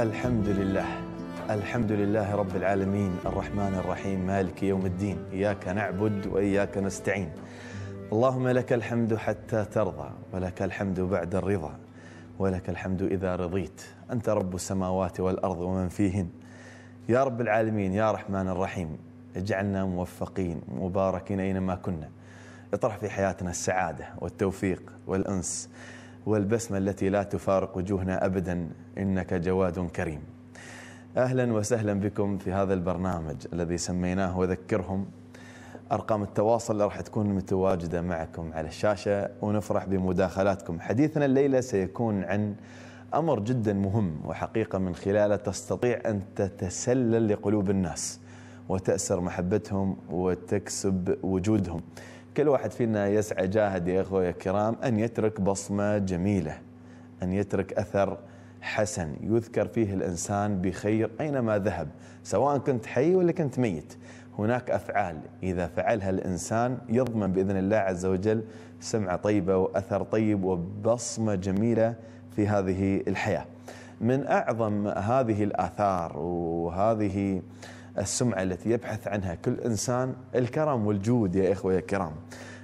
الحمد لله الحمد لله رب العالمين الرحمن الرحيم مالك يوم الدين إياك نعبد وإياك نستعين اللهم لك الحمد حتى ترضى ولك الحمد بعد الرضا ولك الحمد إذا رضيت أنت رب السماوات والأرض ومن فيهن يا رب العالمين يا رحمن الرحيم اجعلنا موفقين مباركين أينما كنا اطرح في حياتنا السعادة والتوفيق والأنس والبسمة التي لا تفارق وجوهنا أبدا إنك جواد كريم أهلا وسهلا بكم في هذا البرنامج الذي سميناه وذكرهم أرقام التواصل اللي راح تكون متواجدة معكم على الشاشة ونفرح بمداخلاتكم حديثنا الليلة سيكون عن أمر جدا مهم وحقيقة من خلاله تستطيع أن تتسلل لقلوب الناس وتأسر محبتهم وتكسب وجودهم كل واحد فينا يسعى جاهد يا إخوة يا كرام أن يترك بصمة جميلة أن يترك أثر حسن يذكر فيه الإنسان بخير أينما ذهب سواء كنت حي ولا كنت ميت هناك أفعال إذا فعلها الإنسان يضمن بإذن الله عز وجل سمعة طيبة وأثر طيب وبصمة جميلة في هذه الحياة من أعظم هذه الآثار وهذه السمعة التي يبحث عنها كل إنسان الكرم والجود يا إخوة الكرام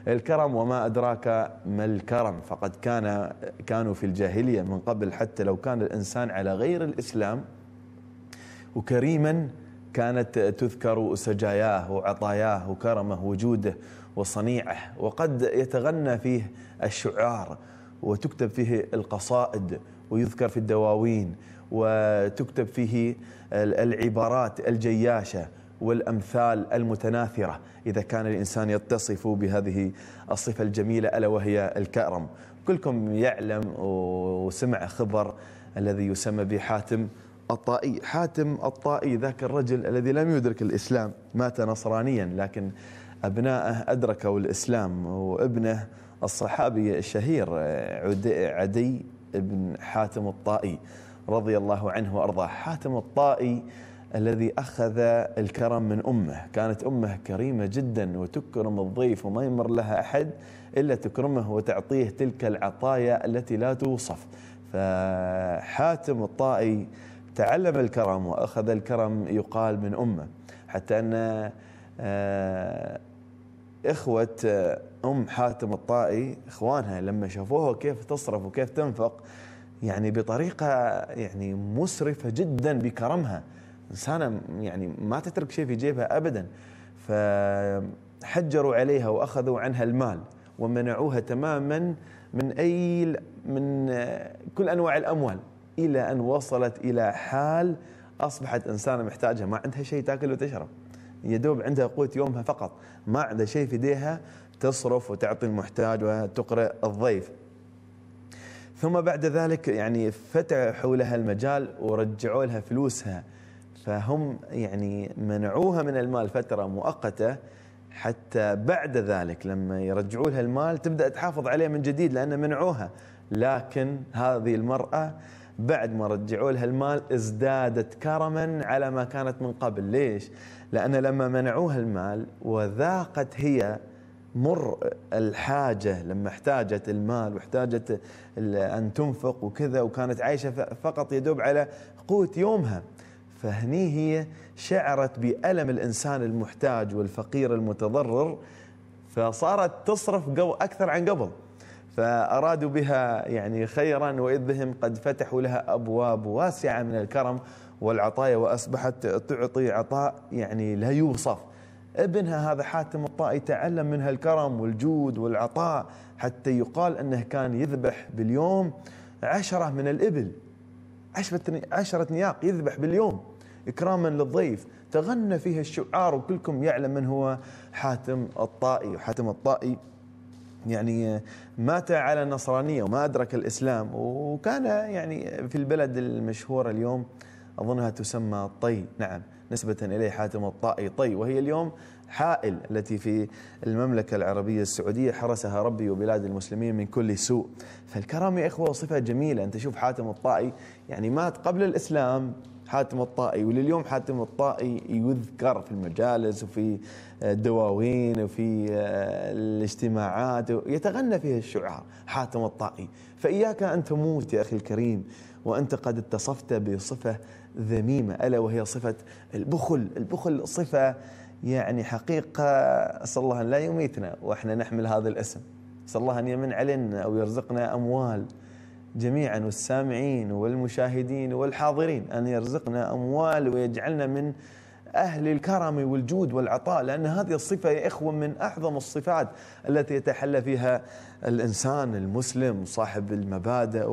الكرم وما أدراك ما الكرم فقد كان كانوا في الجاهلية من قبل حتى لو كان الإنسان على غير الإسلام وكريما كانت تذكر سجاياه وعطاياه وكرمه وجوده وصنيعه وقد يتغنى فيه الشعار وتكتب فيه القصائد ويذكر في الدواوين وتكتب فيه العبارات الجياشه والامثال المتناثره اذا كان الانسان يتصف بهذه الصفه الجميله الا وهي الكأرم كلكم يعلم وسمع خبر الذي يسمى بحاتم الطائي، حاتم الطائي ذاك الرجل الذي لم يدرك الاسلام، مات نصرانيا لكن أبناءه ادركوا الاسلام وابنه الصحابي الشهير عدي بن حاتم الطائي رضي الله عنه وأرضاه حاتم الطائي الذي أخذ الكرم من أمه كانت أمه كريمة جدا وتكرم الضيف وما يمر لها أحد إلا تكرمه وتعطيه تلك العطايا التي لا توصف فحاتم الطائي تعلم الكرم وأخذ الكرم يقال من أمه حتى أن آه، إخوة آه، أم حاتم الطائي إخوانها لما شافوها كيف تصرف وكيف تنفق يعني بطريقه يعني مسرفه جدا بكرمها انسانه يعني ما تترك شيء في جيبها ابدا فحجروا عليها واخذوا عنها المال ومنعوها تماما من اي من كل انواع الاموال الى ان وصلت الى حال اصبحت انسانه محتاجه ما عندها شيء تاكل وتشرب يدوب عندها قوت يومها فقط ما عندها شيء في يديها تصرف وتعطي المحتاج وتقرئ الضيف ثم بعد ذلك يعني فتحوا لها المجال ورجعوا لها فلوسها فهم يعني منعوها من المال فترة مؤقتة حتى بعد ذلك لما يرجعوا لها المال تبدأ تحافظ عليه من جديد لأن منعوها لكن هذه المرأة بعد ما رجعوا لها المال ازدادت كرما على ما كانت من قبل ليش؟ لأن لما منعوها المال وذاقت هي مر الحاجة لما احتاجت المال واحتاجت أن تنفق وكذا وكانت عايشة فقط يدوب على قوت يومها فهني هي شعرت بألم الإنسان المحتاج والفقير المتضرر فصارت تصرف أكثر عن قبل فأرادوا بها يعني خيرا وإذ بهم قد فتحوا لها أبواب واسعة من الكرم والعطايا وأصبحت تعطي عطاء يعني لا يوصف ابنها هذا حاتم الطائي تعلم منها الكرم والجود والعطاء حتى يقال أنه كان يذبح باليوم عشرة من الإبل عشرة نياق يذبح باليوم إكراما للضيف تغنى فيها الشعار وكلكم يعلم من هو حاتم الطائي وحاتم الطائي يعني مات على النصرانية وما أدرك الإسلام وكان يعني في البلد المشهورة اليوم أظنها تسمى الطي نعم نسبة إليه حاتم الطائي طي وهي اليوم حائل التي في المملكة العربية السعودية حرسها ربي وبلاد المسلمين من كل سوء فالكرم يا إخوة صفة جميلة أنت تشوف حاتم الطائي يعني مات قبل الإسلام حاتم الطائي ولليوم حاتم الطائي يذكر في المجالس وفي الدواوين وفي الاجتماعات يتغنى فيها الشعراء حاتم الطائي فإياك أن تموت يا أخي الكريم وأنت قد اتصفت بصفة ذميمة ألا وهي صفة البخل البخل صفة يعني حقيقة أسأل الله أن لا يميتنا وإحنا نحمل هذا الاسم أسأل الله أن يمن علينا أو يرزقنا أموال جميعا والسامعين والمشاهدين والحاضرين أن يرزقنا أموال ويجعلنا من أهل الكرم والجود والعطاء لأن هذه الصفة يا إخوة من أعظم الصفات التي يتحلى فيها الإنسان المسلم صاحب المبادئ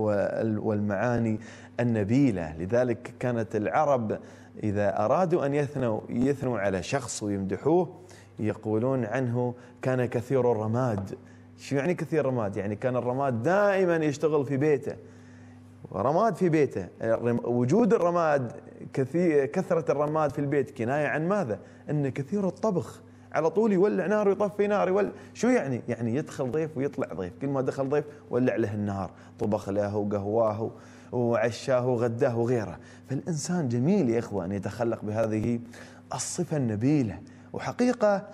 والمعاني النبيلة لذلك كانت العرب إذا أرادوا أن يثنوا يثنوا على شخص ويمدحوه يقولون عنه كان كثير الرماد شو يعني كثير الرماد يعني كان الرماد دائما يشتغل في بيته رماد في بيته وجود الرماد كثير كثرة الرماد في البيت كناية عن ماذا أنه كثير الطبخ على طول يولع نار ويطفي نار يولع شو يعني يعني يدخل ضيف ويطلع ضيف كل ما دخل ضيف ولع له النار طبخ له وقهواه وعشاه وغداه وغيره فالإنسان جميل يا إخوة أن يتخلق بهذه الصفة النبيلة وحقيقة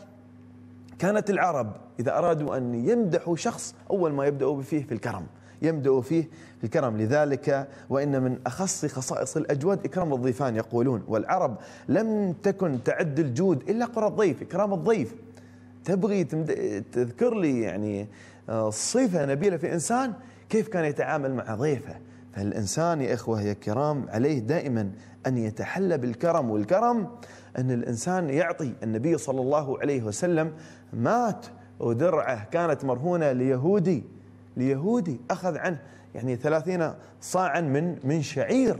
كانت العرب إذا أرادوا أن يمدحوا شخص أول ما يبدأوا فيه في الكرم يمدأوا فيه في الكرم لذلك وإن من أخص خصائص الأجواد إكرام الضيفان يقولون والعرب لم تكن تعد الجود إلا قرى الضيف إكرام الضيف تبغي تذكر لي يعني آه، صفة نبيلة في إنسان كيف كان يتعامل مع ضيفه فالإنسان يا إخوة يا كرام عليه دائما أن يتحلى بالكرم والكرم أن الإنسان يعطي النبي صلى الله عليه وسلم مات ودرعه كانت مرهونة ليهودي ليهودي أخذ عنه يعني ثلاثين صاعا من من شعير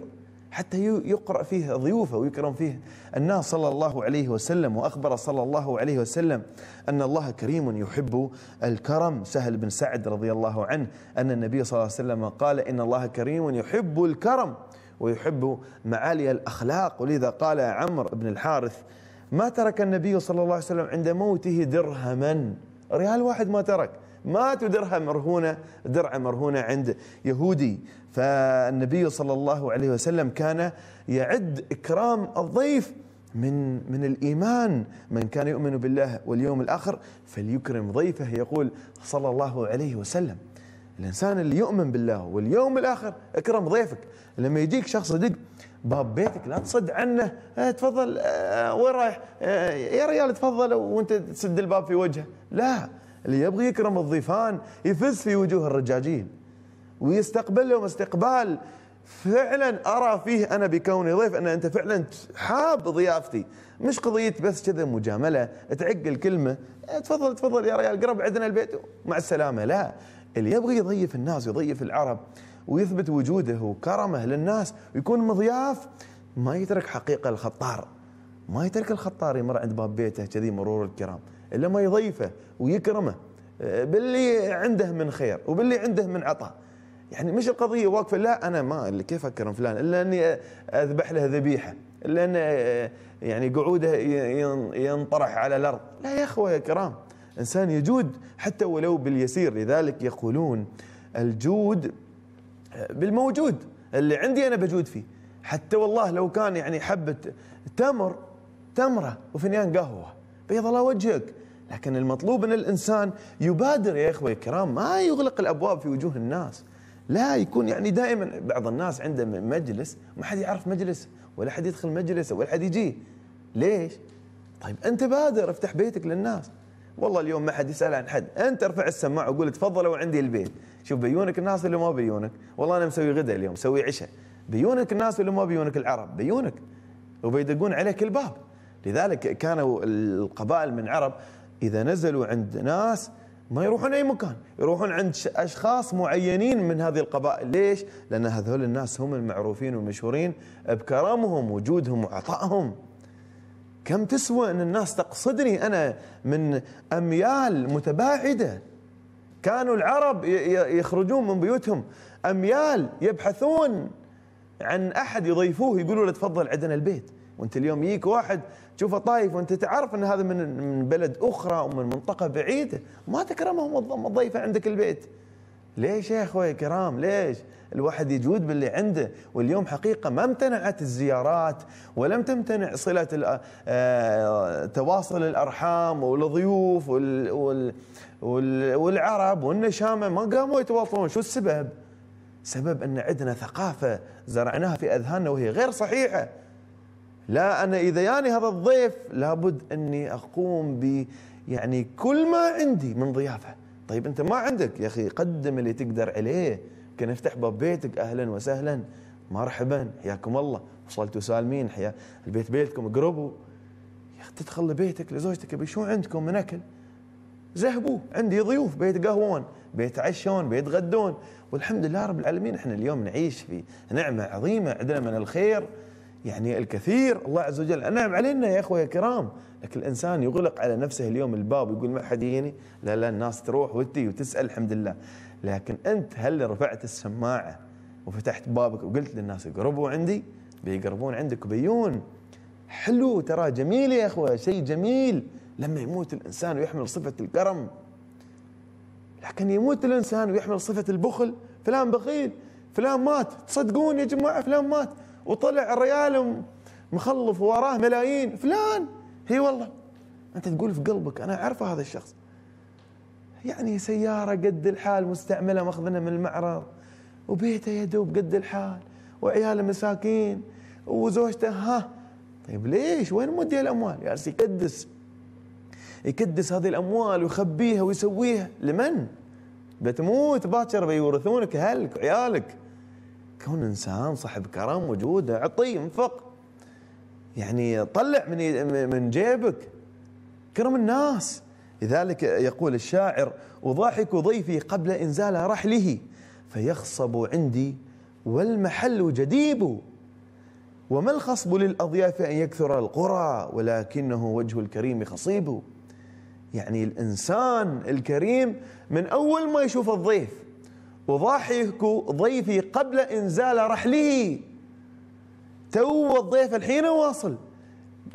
حتى يقرأ فيه ضيوفه ويكرم فيه الناس صلى الله عليه وسلم وأخبر صلى الله عليه وسلم أن الله كريم يحب الكرم سهل بن سعد رضي الله عنه أن النبي صلى الله عليه وسلم قال إن الله كريم يحب الكرم ويحب معالي الأخلاق ولذا قال عمرو بن الحارث ما ترك النبي صلى الله عليه وسلم عند موته درهما ريال واحد ما ترك ماتوا درها مرهونة درعة مرهونة عند يهودي فالنبي صلى الله عليه وسلم كان يعد إكرام الضيف من من الايمان من كان يؤمن بالله واليوم الاخر فليكرم ضيفه يقول صلى الله عليه وسلم الانسان اللي يؤمن بالله واليوم الاخر اكرم ضيفك لما يجيك شخص يدق باب بيتك لا تصد عنه اه تفضل اه وين رايح اه يا ريال تفضل وانت تسد الباب في وجهه لا اللي يبغي يكرم الضيفان يفز في وجوه الرجاجيل ويستقبلهم استقبال فعلا ارى فيه انا بكوني ضيف ان انت فعلا حاب ضيافتي مش قضيه بس كذا مجامله تعق الكلمه تفضل تفضل يا ريال قرب عندنا البيت مع السلامه لا اللي يبغي يضيف الناس ويضيف العرب ويثبت وجوده وكرمه للناس ويكون مضياف ما يترك حقيقه الخطار ما يترك الخطار يمر عند باب بيته كذي مرور الكرام إلا ما يضيفه ويكرمه باللي عنده من خير وباللي عنده من عطاء يعني مش القضية واقفة لا أنا ما كيف أكرم فلان إلا أني أذبح له ذبيحة إلا أن يعني قعوده ينطرح على الأرض لا يا أخوة يا كرام إنسان يجود حتى ولو باليسير لذلك يقولون الجود بالموجود اللي عندي أنا بجود فيه حتى والله لو كان يعني حبة تمر تمرة وفنيان قهوة بيض الله وجهك لكن المطلوب ان الانسان يبادر يا اخوه الكرام ما يغلق الابواب في وجوه الناس لا يكون يعني دائما بعض الناس عنده مجلس ما حد يعرف مجلسه ولا حد يدخل مجلسه ولا حد يجيه ليش؟ طيب انت بادر افتح بيتك للناس والله اليوم ما حد يسال عن حد انت ارفع السماعه وقول تفضلوا عندي البيت شوف بيونك الناس اللي ما بيونك والله انا مسوي غدا اليوم مسوي عشاء بيونك الناس اللي ما بيونك العرب بيونك وبيدقون عليك الباب لذلك كانوا القبائل من عرب اذا نزلوا عند ناس ما يروحون اي مكان يروحون عند اشخاص معينين من هذه القبائل ليش لان هذول الناس هم المعروفين والمشهورين بكرمهم وجودهم وعطائهم كم تسوى ان الناس تقصدني انا من اميال متباعده كانوا العرب يخرجون من بيوتهم اميال يبحثون عن احد يضيفوه يقولوا له تفضل عندنا البيت وانت اليوم يجيك واحد تشوفه طايف وانت تعرف ان هذا من من بلد اخرى ومن منطقه بعيده ما تكرمهم الضيفه عندك البيت ليش يا اخوي كرام ليش الواحد يجود باللي عنده واليوم حقيقه ما امتنعت الزيارات ولم تمتنع صله آه، تواصل الارحام والضيوف والعرب والنشامه ما قاموا يتواصلون شو السبب سبب ان عندنا ثقافه زرعناها في اذهاننا وهي غير صحيحه لا أنا إذا ياني هذا الضيف لابد أني أقوم ب يعني كل ما عندي من ضيافة طيب أنت ما عندك يا أخي قدم اللي تقدر عليه يمكن افتح باب بيتك أهلا وسهلا مرحبا حياكم الله وصلتوا سالمين حيا البيت بيتكم قربوا يا أخي تدخل لبيتك لزوجتك أبي شو عندكم من أكل زهبوا عندي ضيوف بيتقهوون بيتعشون بيتغدون والحمد لله رب العالمين احنا اليوم نعيش في نعمة عظيمة عندنا من الخير يعني الكثير الله عز وجل أنعم علينا يا أخوة يا كرام لكن الإنسان يغلق على نفسه اليوم الباب ويقول ما حد يجيني لا لا الناس تروح وتي وتسأل الحمد لله لكن أنت هل رفعت السماعة وفتحت بابك وقلت للناس اقربوا عندي بيقربون عندك بيون حلو ترى جميل يا أخوة شيء جميل لما يموت الإنسان ويحمل صفة الكرم لكن يموت الإنسان ويحمل صفة البخل فلان بخيل فلان مات تصدقون يا جماعة فلان مات وطلع الريال مخلف وراه ملايين فلان هي والله انت تقول في قلبك انا اعرفه هذا الشخص يعني سياره قد الحال مستعمله ماخذنا من المعرض وبيته يا دوب قد الحال وعياله مساكين وزوجته ها طيب ليش وين مودي الاموال جالس يكدس يكدس هذه الاموال ويخبيها ويسويها لمن بتموت باكر بيورثونك اهلك وعيالك كون انسان صاحب كرم وجود اعطي انفق يعني طلع من من جيبك كرم الناس لذلك يقول الشاعر اضاحك ضيفي قبل انزال رحله فيخصب عندي والمحل جديب وما الخصب للاضياف ان يكثر القرى ولكنه وجه الكريم خصيب يعني الانسان الكريم من اول ما يشوف الضيف وضاحك ضيفي قبل إنزال رحله تو الضيف الحين واصل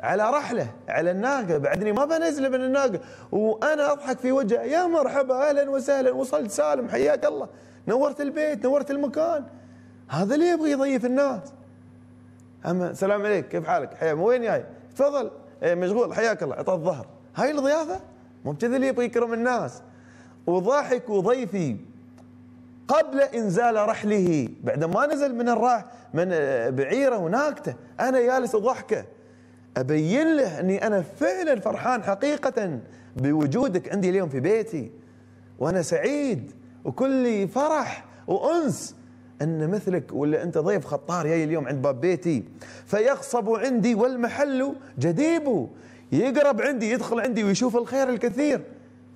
على رحله على الناقه بعدني ما بنزله من الناقه وانا اضحك في وجهه يا مرحبا اهلا وسهلا وصلت سالم حياك الله نورت البيت نورت المكان هذا اللي يبغى يضيف الناس اما السلام عليك كيف حالك حيا وين جاي تفضل إيه، مشغول حياك الله اعطى الظهر هاي الضيافه مو بكذا اللي يبغى يكرم الناس وضاحك وضيفي قبل انزال رحله بعد ما نزل من الراح من آه، بعيره وناكته انا جالس اضحكه ابين له اني انا فعلا فرحان حقيقه بوجودك عندي اليوم في بيتي وانا سعيد وكلي فرح وانس ان مثلك ولا انت ضيف خطار جاي اليوم عند باب بيتي فيخصب عندي والمحل جديب يقرب عندي يدخل عندي ويشوف الخير الكثير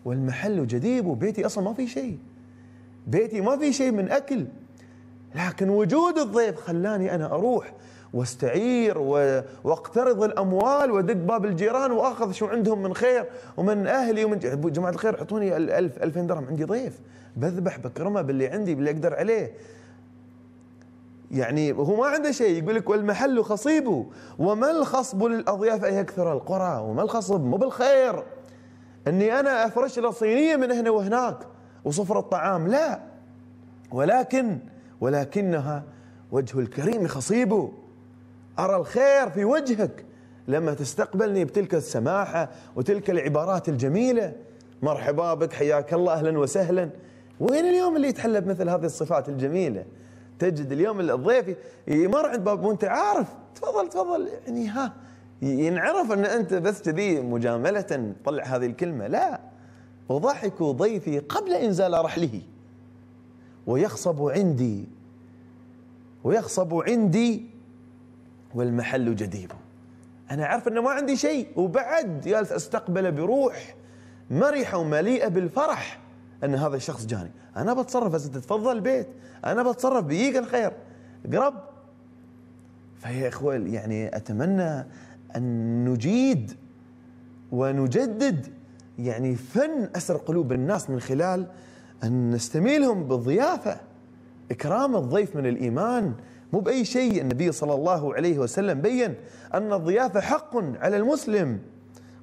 والمحل جديب وبيتي اصلا ما في شيء بيتي ما في شيء من أكل لكن وجود الضيف خلاني أنا أروح واستعير واقترض الاموال وادق باب الجيران واخذ شو عندهم من خير ومن اهلي ومن جماعه الخير اعطوني 1000 2000 درهم عندي ضيف بذبح بكرمه باللي عندي باللي اقدر عليه يعني هو ما عنده شيء يقول لك والمحل خصيبه وما الخصب للاضياف اي اكثر القرى وما الخصب مو بالخير اني انا افرش له صينيه من هنا وهناك وصفر الطعام لا ولكن ولكنها وجه الكريم خصيبه أرى الخير في وجهك لما تستقبلني بتلك السماحة وتلك العبارات الجميلة مرحبا بك حياك الله أهلا وسهلا وين اليوم اللي يتحلى بمثل هذه الصفات الجميلة تجد اليوم الضيف يمر عند باب وانت عارف تفضل تفضل يعني ها ينعرف ان انت بس كذي مجامله تطلع هذه الكلمه لا وضحك ضيفي قبل إنزال رحله ويخصب عندي ويخصب عندي والمحل جديد أنا عارف أنه ما عندي شيء وبعد جالس أستقبل بروح مرحة ومليئة بالفرح أن هذا الشخص جاني أنا بتصرف بس تفضل البيت أنا بتصرف بيجيك الخير قرب فيا إخوة يعني أتمنى أن نجيد ونجدد يعني فن أسر قلوب الناس من خلال أن نستميلهم بالضيافة إكرام الضيف من الإيمان مو بأي شيء النبي صلى الله عليه وسلم بين أن الضيافة حق على المسلم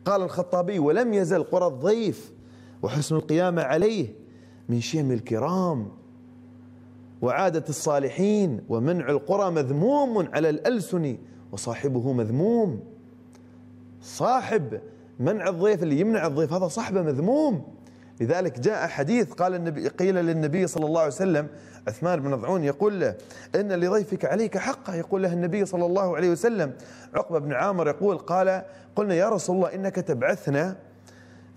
قال الخطابي ولم يزل قرى الضيف وحسن القيامة عليه من شيم الكرام وعادة الصالحين ومنع القرى مذموم على الألسن وصاحبه مذموم صاحب منع الضيف اللي يمنع الضيف هذا صاحبه مذموم لذلك جاء حديث قال النبي قيل للنبي صلى الله عليه وسلم عثمان بن ضعون يقول له إن لضيفك عليك حقه يقول له النبي صلى الله عليه وسلم عقبة بن عامر يقول قال قلنا يا رسول الله إنك تبعثنا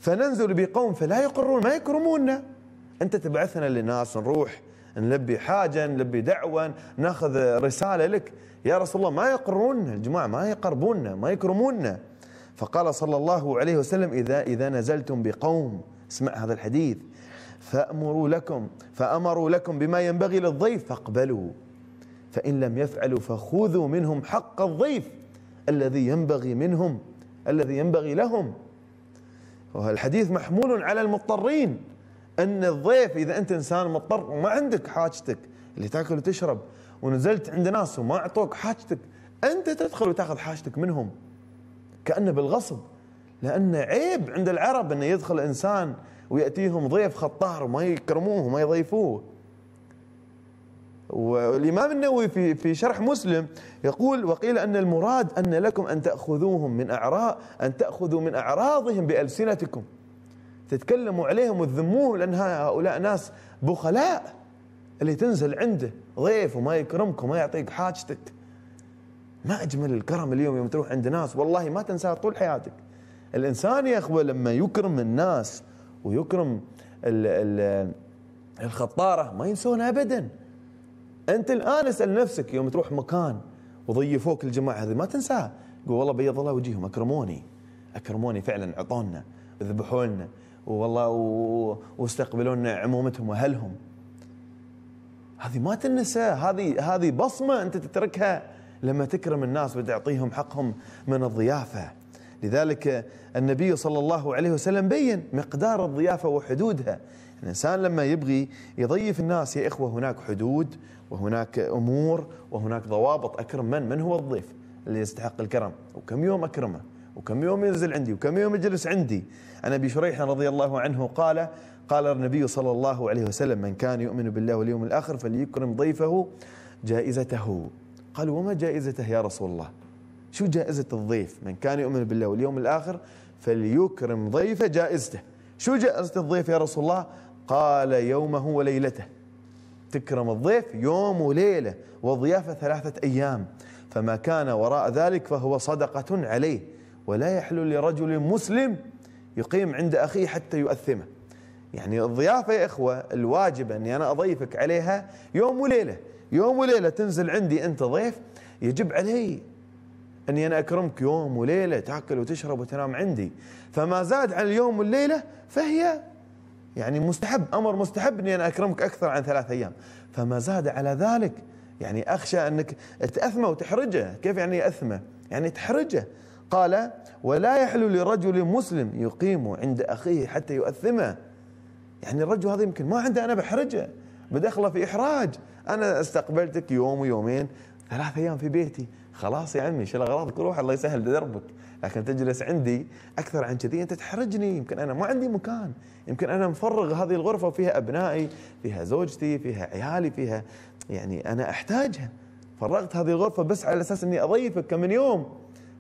فننزل بقوم فلا يقرون ما يكرموننا أنت تبعثنا لناس نروح نلبي حاجة نلبي دعوة ناخذ رسالة لك يا رسول الله ما يقرون الجماعة ما يقربوننا ما يكرموننا فقال صلى الله عليه وسلم إذا إذا نزلتم بقوم اسمع هذا الحديث فأمروا لكم فأمروا لكم بما ينبغي للضيف فاقبلوا فإن لم يفعلوا فخذوا منهم حق الضيف الذي ينبغي منهم الذي ينبغي لهم الحديث محمول على المضطرين أن الضيف إذا أنت إنسان مضطر وما عندك حاجتك اللي تاكل وتشرب ونزلت عند ناس وما أعطوك حاجتك أنت تدخل وتاخذ حاجتك منهم كأنه بالغصب لأن عيب عند العرب أنه يدخل إنسان ويأتيهم ضيف خطار وما يكرموه وما يضيفوه والإمام النووي في في شرح مسلم يقول وقيل أن المراد أن لكم أن تأخذوهم من اعراء أن تأخذوا من أعراضهم بألسنتكم تتكلموا عليهم وتذموه لأن هؤلاء ناس بخلاء اللي تنزل عنده ضيف وما يكرمك وما يعطيك حاجتك ما اجمل الكرم اليوم يوم تروح عند ناس والله ما تنساه طول حياتك الانسان يا اخوه لما يكرم الناس ويكرم الـ الـ الخطاره ما ينسونها ابدا انت الان اسال نفسك يوم تروح مكان وضيفوك الجماعه هذه ما تنساها قول والله بيض الله وجيههم اكرموني اكرموني فعلا اعطونا ذبحوا لنا والله واستقبلونا عمومتهم واهلهم هذه ما تنسى هذه هذه بصمه انت تتركها لما تكرم الناس وتعطيهم حقهم من الضيافة لذلك النبي صلى الله عليه وسلم بين مقدار الضيافة وحدودها الإنسان لما يبغي يضيف الناس يا إخوة هناك حدود وهناك أمور وهناك ضوابط أكرم من؟ من هو الضيف اللي يستحق الكرم وكم يوم أكرمه وكم يوم ينزل عندي وكم يوم يجلس عندي عن أبي شريح رضي الله عنه قال قال النبي صلى الله عليه وسلم من كان يؤمن بالله واليوم الآخر فليكرم ضيفه جائزته قالوا وما جائزته يا رسول الله شو جائزة الضيف من كان يؤمن بالله واليوم الآخر فليكرم ضيفه جائزته شو جائزة الضيف يا رسول الله قال يومه وليلته تكرم الضيف يوم وليلة والضيافة ثلاثة أيام فما كان وراء ذلك فهو صدقة عليه ولا يحل لرجل مسلم يقيم عند أخيه حتى يؤثمه يعني الضيافة يا إخوة الواجب أني أنا أضيفك عليها يوم وليلة يوم وليلة تنزل عندي أنت ضيف يجب علي أني أنا أكرمك يوم وليلة تأكل وتشرب وتنام عندي فما زاد عن اليوم والليلة فهي يعني مستحب أمر مستحب أني أنا أكرمك أكثر عن ثلاث أيام فما زاد على ذلك يعني أخشى أنك تأثمه وتحرجه كيف يعني أثمه يعني تحرجه قال ولا يحل لرجل مسلم يقيم عند أخيه حتى يؤثمه يعني الرجل هذا يمكن ما عنده أنا بحرجه بدخله في إحراج أنا استقبلتك يوم ويومين ثلاث أيام في بيتي خلاص يا عمي شيل أغراضك وروح الله يسهل دربك لكن تجلس عندي أكثر عن كذي أنت تحرجني يمكن أنا ما عندي مكان يمكن أنا مفرغ هذه الغرفة وفيها أبنائي فيها زوجتي فيها عيالي فيها يعني أنا أحتاجها فرغت هذه الغرفة بس على أساس أني أضيفك كم من يوم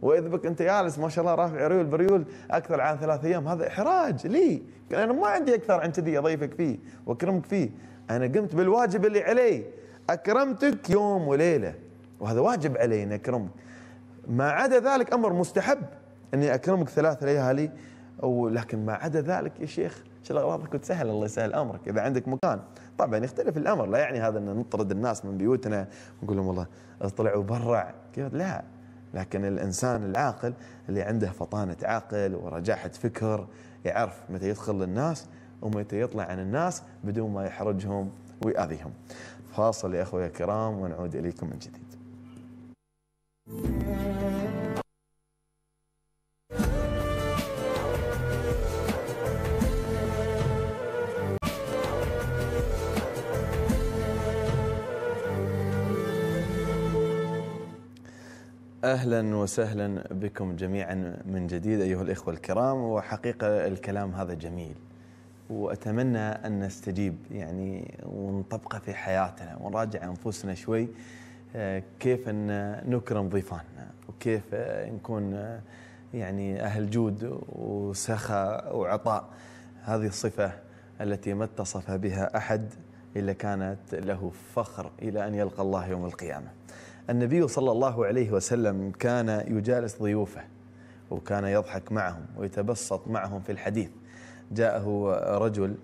واذا بك انت جالس ما شاء الله رافع ريول بريول اكثر عن ثلاث ايام هذا احراج لي انا ما عندي اكثر عن كذي اضيفك فيه واكرمك فيه أنا قمت بالواجب اللي علي أكرمتك يوم وليلة وهذا واجب علي أن أكرمك ما عدا ذلك أمر مستحب أني أكرمك ثلاث ليالي ولكن ما عدا ذلك يا شيخ شل أغراضك وتسهل الله يسهل أمرك إذا عندك مكان طبعا يختلف الأمر لا يعني هذا أن نطرد الناس من بيوتنا ونقول لهم والله اطلعوا برع كيف لا لكن الإنسان العاقل اللي عنده فطانة عقل ورجاحة فكر يعرف متى يدخل للناس ومتى يطلع عن الناس بدون ما يحرجهم ويأذيهم فاصل يا أخوي الكرام ونعود إليكم من جديد اهلا وسهلا بكم جميعا من جديد ايها الاخوه الكرام وحقيقه الكلام هذا جميل واتمنى ان نستجيب يعني ونطبقه في حياتنا ونراجع انفسنا شوي آه، كيف ان نكرم ضيفاننا وكيف آه، نكون آه، يعني اهل جود وسخاء وعطاء هذه الصفه التي ما اتصف بها احد الا كانت له فخر الى ان يلقى الله يوم القيامه. النبي صلى الله عليه وسلم كان يجالس ضيوفه وكان يضحك معهم ويتبسط معهم في الحديث جاءه رجل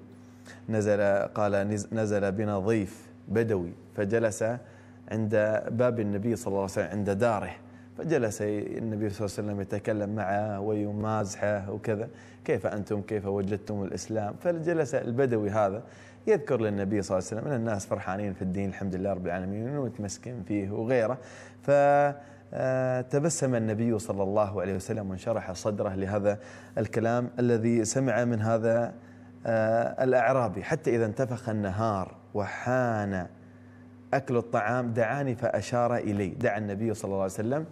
نزل قال نزل بنا ضيف بدوي فجلس عند باب النبي صلى الله عليه وسلم عند داره فجلس النبي صلى الله عليه وسلم يتكلم معه ويمازحه وكذا كيف أنتم كيف وجدتم الإسلام فجلس البدوي هذا يذكر للنبي صلى الله عليه وسلم أن الناس فرحانين في الدين الحمد لله رب العالمين ومتمسكين فيه وغيره فجلس آه، تبسم النبي صلى الله عليه وسلم وانشرح صدره لهذا الكلام الذي سمع من هذا آه، الأعرابي حتى إذا انتفخ النهار وحان أكل الطعام دعاني فأشار إلي دعا النبي صلى الله عليه وسلم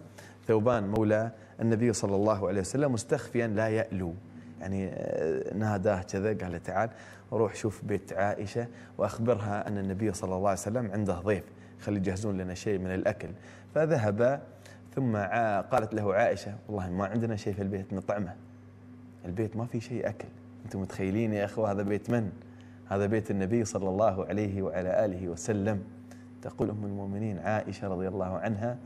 ثوبان مولى النبي صلى الله عليه وسلم مستخفيا لا يألو يعني آه، ناداه كذا قال له تعال روح شوف بيت عائشة وأخبرها أن النبي صلى الله عليه وسلم عنده ضيف خلي يجهزون لنا شيء من الأكل فذهب ثم قالت له عائشة والله ما عندنا شيء في البيت نطعمه البيت ما في شيء أكل أنتم متخيلين يا أخوة هذا بيت من؟ هذا بيت النبي صلى الله عليه وعلى آله وسلم تقول أم المؤمنين عائشة رضي الله عنها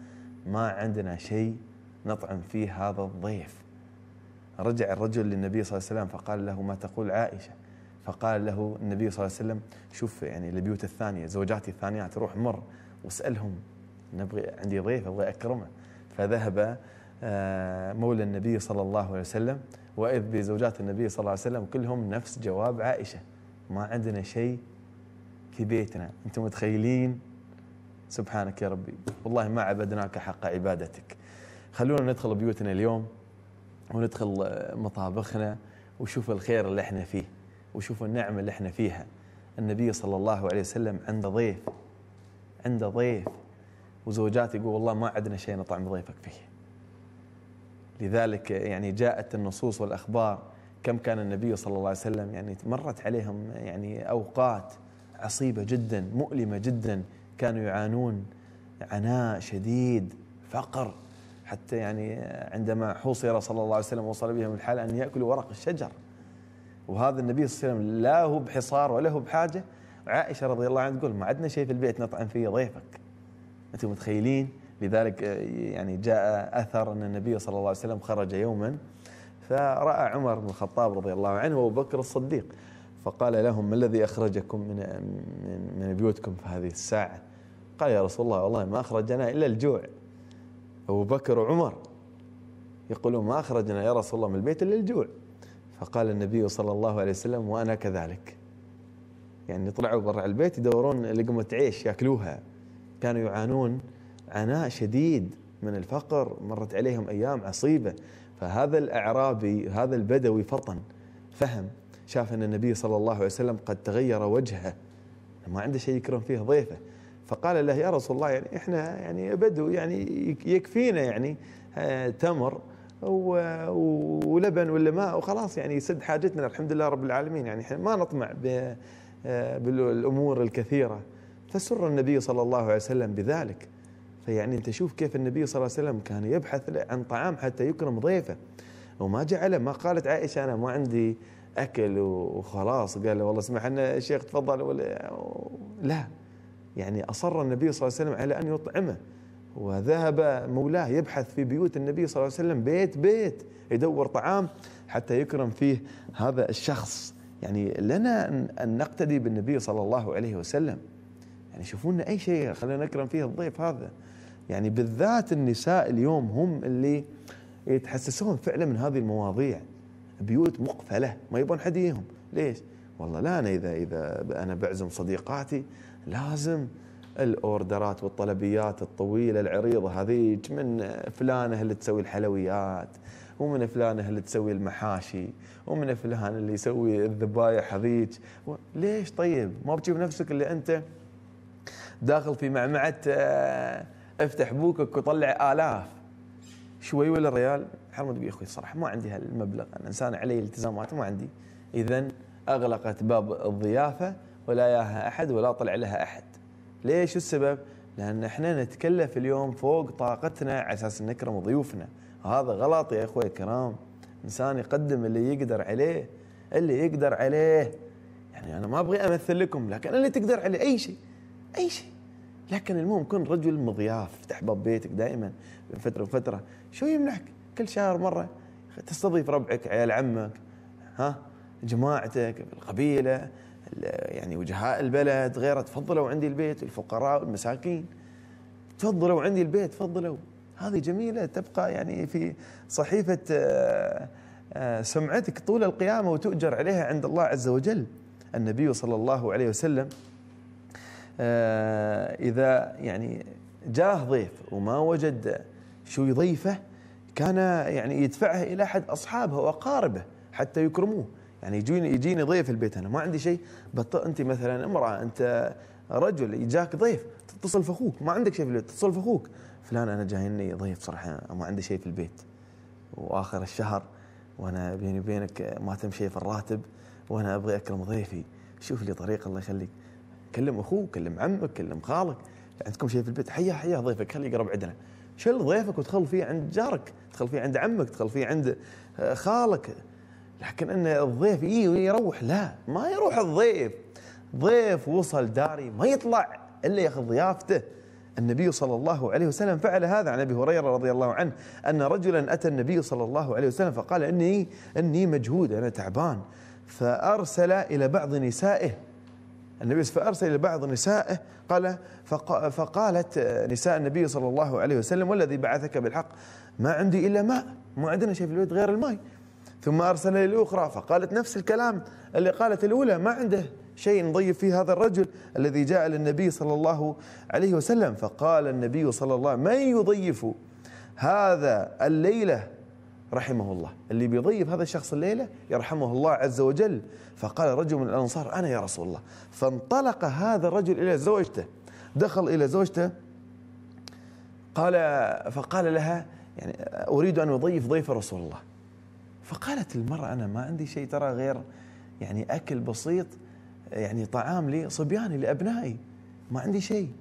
ما عندنا شيء نطعم فيه هذا الضيف رجع الرجل للنبي صلى الله عليه وسلم فقال له ما تقول عائشة فقال له النبي صلى الله عليه وسلم شوف يعني البيوت الثانية زوجاتي الثانيات روح مر واسألهم نبغي عندي ضيف ابغى اكرمه فذهب آه، مولى النبي صلى الله عليه وسلم وإذ بزوجات النبي صلى الله عليه وسلم كلهم نفس جواب عائشة ما عندنا شيء في بيتنا أنتم متخيلين سبحانك يا ربي والله ما عبدناك حق عبادتك خلونا ندخل بيوتنا اليوم وندخل آه، مطابخنا وشوف الخير اللي احنا فيه وشوف النعمة اللي احنا فيها النبي صلى الله عليه وسلم عنده ضيف عنده ضيف وزوجات يقول والله ما عندنا شيء نطعم ضيفك فيه لذلك يعني جاءت النصوص والأخبار كم كان النبي صلى الله عليه وسلم يعني مرت عليهم يعني أوقات عصيبة جدا مؤلمة جدا كانوا يعانون عناء شديد فقر حتى يعني عندما حوصر صلى الله عليه وسلم وصل بهم الحال أن يأكلوا ورق الشجر وهذا النبي صلى الله عليه وسلم لا هو بحصار ولا هو بحاجة عائشة رضي الله عنها تقول ما عندنا شيء في البيت نطعم فيه ضيفك أنتم متخيلين لذلك آه، يعني جاء أثر أن النبي صلى الله عليه وسلم خرج يوما فرأى عمر بن الخطاب رضي الله عنه وأبو بكر الصديق فقال لهم ما الذي أخرجكم من من من بيوتكم في هذه الساعة قال يا رسول الله والله ما أخرجنا إلا الجوع أبو بكر وعمر يقولون ما أخرجنا يا رسول الله من البيت إلا الجوع فقال النبي صلى الله عليه وسلم وأنا كذلك يعني يطلعوا برا البيت يدورون لقمة عيش ياكلوها كانوا يعانون عناء شديد من الفقر مرت عليهم أيام عصيبة فهذا الأعرابي هذا البدوي فطن فهم شاف أن النبي صلى الله عليه وسلم قد تغير وجهه ما عنده شيء يكرم فيه ضيفه فقال له يا رسول الله يعني احنا يعني بدو يعني يكفينا يعني آه، تمر ولبن ولا ماء وخلاص يعني يسد حاجتنا الحمد لله رب العالمين يعني احنا ما نطمع آه، بالامور الكثيره فسر النبي صلى الله عليه وسلم بذلك فيعني انت شوف كيف النبي صلى الله عليه وسلم كان يبحث عن طعام حتى يكرم ضيفه وما جعله ما قالت عائشه انا ما عندي اكل وخلاص قال والله اسمح لنا الشيخ تفضل ولا لا يعني اصر النبي صلى الله عليه وسلم على ان يطعمه وذهب مولاه يبحث في بيوت النبي صلى الله عليه وسلم بيت بيت يدور طعام حتى يكرم فيه هذا الشخص يعني لنا ان نقتدي بالنبي صلى الله عليه وسلم يعني شوفوا اي شيء خلينا نكرم فيه الضيف هذا يعني بالذات النساء اليوم هم اللي يتحسسون فعلا من هذه المواضيع بيوت مقفله ما يبون حد يجيهم ليش؟ والله لا انا اذا اذا انا بعزم صديقاتي لازم الاوردرات والطلبيات الطويله العريضه هذيك من فلانه اللي تسوي الحلويات ومن فلانه اللي تسوي المحاشي ومن فلان اللي يسوي الذبايح هذيك ليش طيب ما بتجيب نفسك اللي انت داخل في معمعه آه، افتح بوكك وطلع الاف شوي ولا ريال حرمت بي اخوي صراحه ما عندي هالمبلغ انا انسان علي التزامات ما عندي اذا اغلقت باب الضيافه ولا ياها احد ولا طلع لها احد ليش السبب؟ لان احنا نتكلف اليوم فوق طاقتنا على اساس نكرم ضيوفنا هذا غلط يا اخوي الكرام انسان يقدم اللي يقدر عليه اللي يقدر عليه يعني انا ما ابغي امثل لكم لكن اللي تقدر عليه اي شيء اي شيء لكن المهم كن رجل مضياف افتح باب بيتك دائما من فتره وفتره شو يمنعك كل شهر مره تستضيف ربعك عيال عمك ها جماعتك القبيله يعني وجهاء البلد غيره تفضلوا عندي البيت الفقراء والمساكين تفضلوا عندي البيت تفضلوا هذه جميله تبقى يعني في صحيفه آه، آه، سمعتك طول القيامه وتؤجر عليها عند الله عز وجل النبي صلى الله عليه وسلم آه، إذا يعني جاه ضيف وما وجد شو يضيفه كان يعني يدفعه إلى أحد أصحابه وأقاربه حتى يكرموه يعني يجيني يجيني ضيف البيت أنا ما عندي شيء بط أنت مثلا امرأة أنت رجل جاك ضيف تتصل في أخوك ما عندك شيء في البيت تتصل في أخوك فلان أنا جايني ضيف صراحة ما عندي شيء في البيت وآخر الشهر وأنا بيني وبينك ما تم شيء في الراتب وأنا أبغي أكرم ضيفي شوف لي طريقة الله يخليك كلم اخوك كلم عمك كلم خالك عندكم شيء في البيت حيا حيا ضيفك خليه يقرب عندنا شل ضيفك وتخل فيه عند جارك تخل فيه عند عمك تخل فيه عند آه، خالك لكن ان الضيف يجي ويروح لا ما يروح الضيف ضيف وصل داري ما يطلع الا ياخذ ضيافته النبي صلى الله عليه وسلم فعل هذا عن ابي هريره رضي الله عنه ان رجلا اتى النبي صلى الله عليه وسلم فقال اني اني مجهود انا تعبان فارسل الى بعض نسائه النبي فأرسل لبعض نسائه قال فقالت نساء النبي صلى الله عليه وسلم والذي بعثك بالحق ما عندي إلا ماء ما عندنا شيء في البيت غير الماء ثم أرسل الأخرى فقالت نفس الكلام اللي قالت الأولى ما عنده شيء نضيف فيه هذا الرجل الذي جاء للنبي صلى الله عليه وسلم فقال النبي صلى الله عليه وسلم من يضيف هذا الليلة رحمه الله اللي بيضيف هذا الشخص الليلة يرحمه الله عز وجل فقال رجل من الأنصار أنا يا رسول الله فانطلق هذا الرجل إلى زوجته دخل إلى زوجته قال فقال لها يعني أريد أن أضيف ضيف رسول الله فقالت المرأة أنا ما عندي شيء ترى غير يعني أكل بسيط يعني طعام لصبياني لأبنائي ما عندي شيء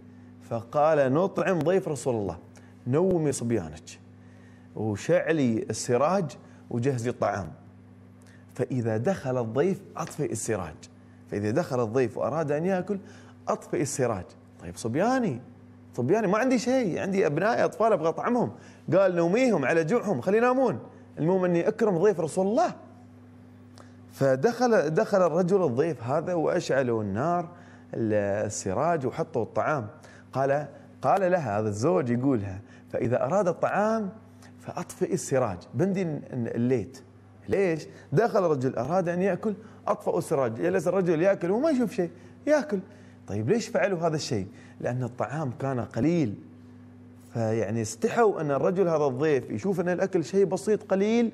فقال نطعم ضيف رسول الله نومي صبيانك وشعلي السراج وجهزي الطعام فإذا دخل الضيف أطفئ السراج فإذا دخل الضيف وأراد أن يأكل أطفئ السراج طيب صبياني صبياني ما عندي شيء عندي أبنائي أطفال أبغى أطعمهم قال نوميهم على جوعهم خلي ينامون المهم أني أكرم ضيف رسول الله فدخل دخل الرجل الضيف هذا وأشعلوا النار السراج وحطوا الطعام قال قال لها هذا الزوج يقولها فإذا أراد الطعام فأطفئ السراج بندي الليت ليش؟ دخل الرجل أراد أن يأكل اطفئ السراج جلس الرجل يأكل وما يشوف شيء يأكل طيب ليش فعلوا هذا الشيء؟ لأن الطعام كان قليل فيعني استحوا أن الرجل هذا الضيف يشوف أن الأكل شيء بسيط قليل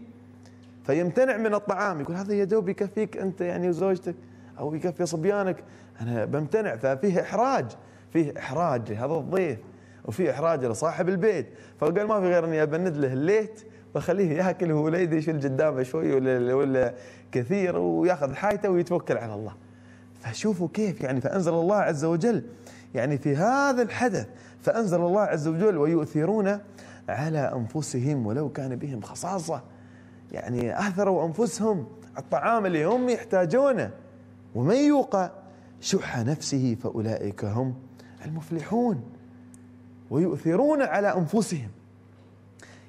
فيمتنع من الطعام يقول هذا يا دوب يكفيك أنت يعني وزوجتك أو يكفي صبيانك أنا بمتنع ففيه إحراج فيه إحراج لهذا الضيف وفي احراج لصاحب البيت فقال ما في غير اني ابند له الليت واخليه ياكل هو ليد يشيل قدامه شوي ولا ولا كثير وياخذ حايته ويتوكل على الله فشوفوا كيف يعني فانزل الله عز وجل يعني في هذا الحدث فانزل الله عز وجل ويؤثرون على انفسهم ولو كان بهم خصاصه يعني اثروا انفسهم الطعام اللي هم يحتاجونه ومن يوقى شح نفسه فاولئك هم المفلحون ويؤثرون على أنفسهم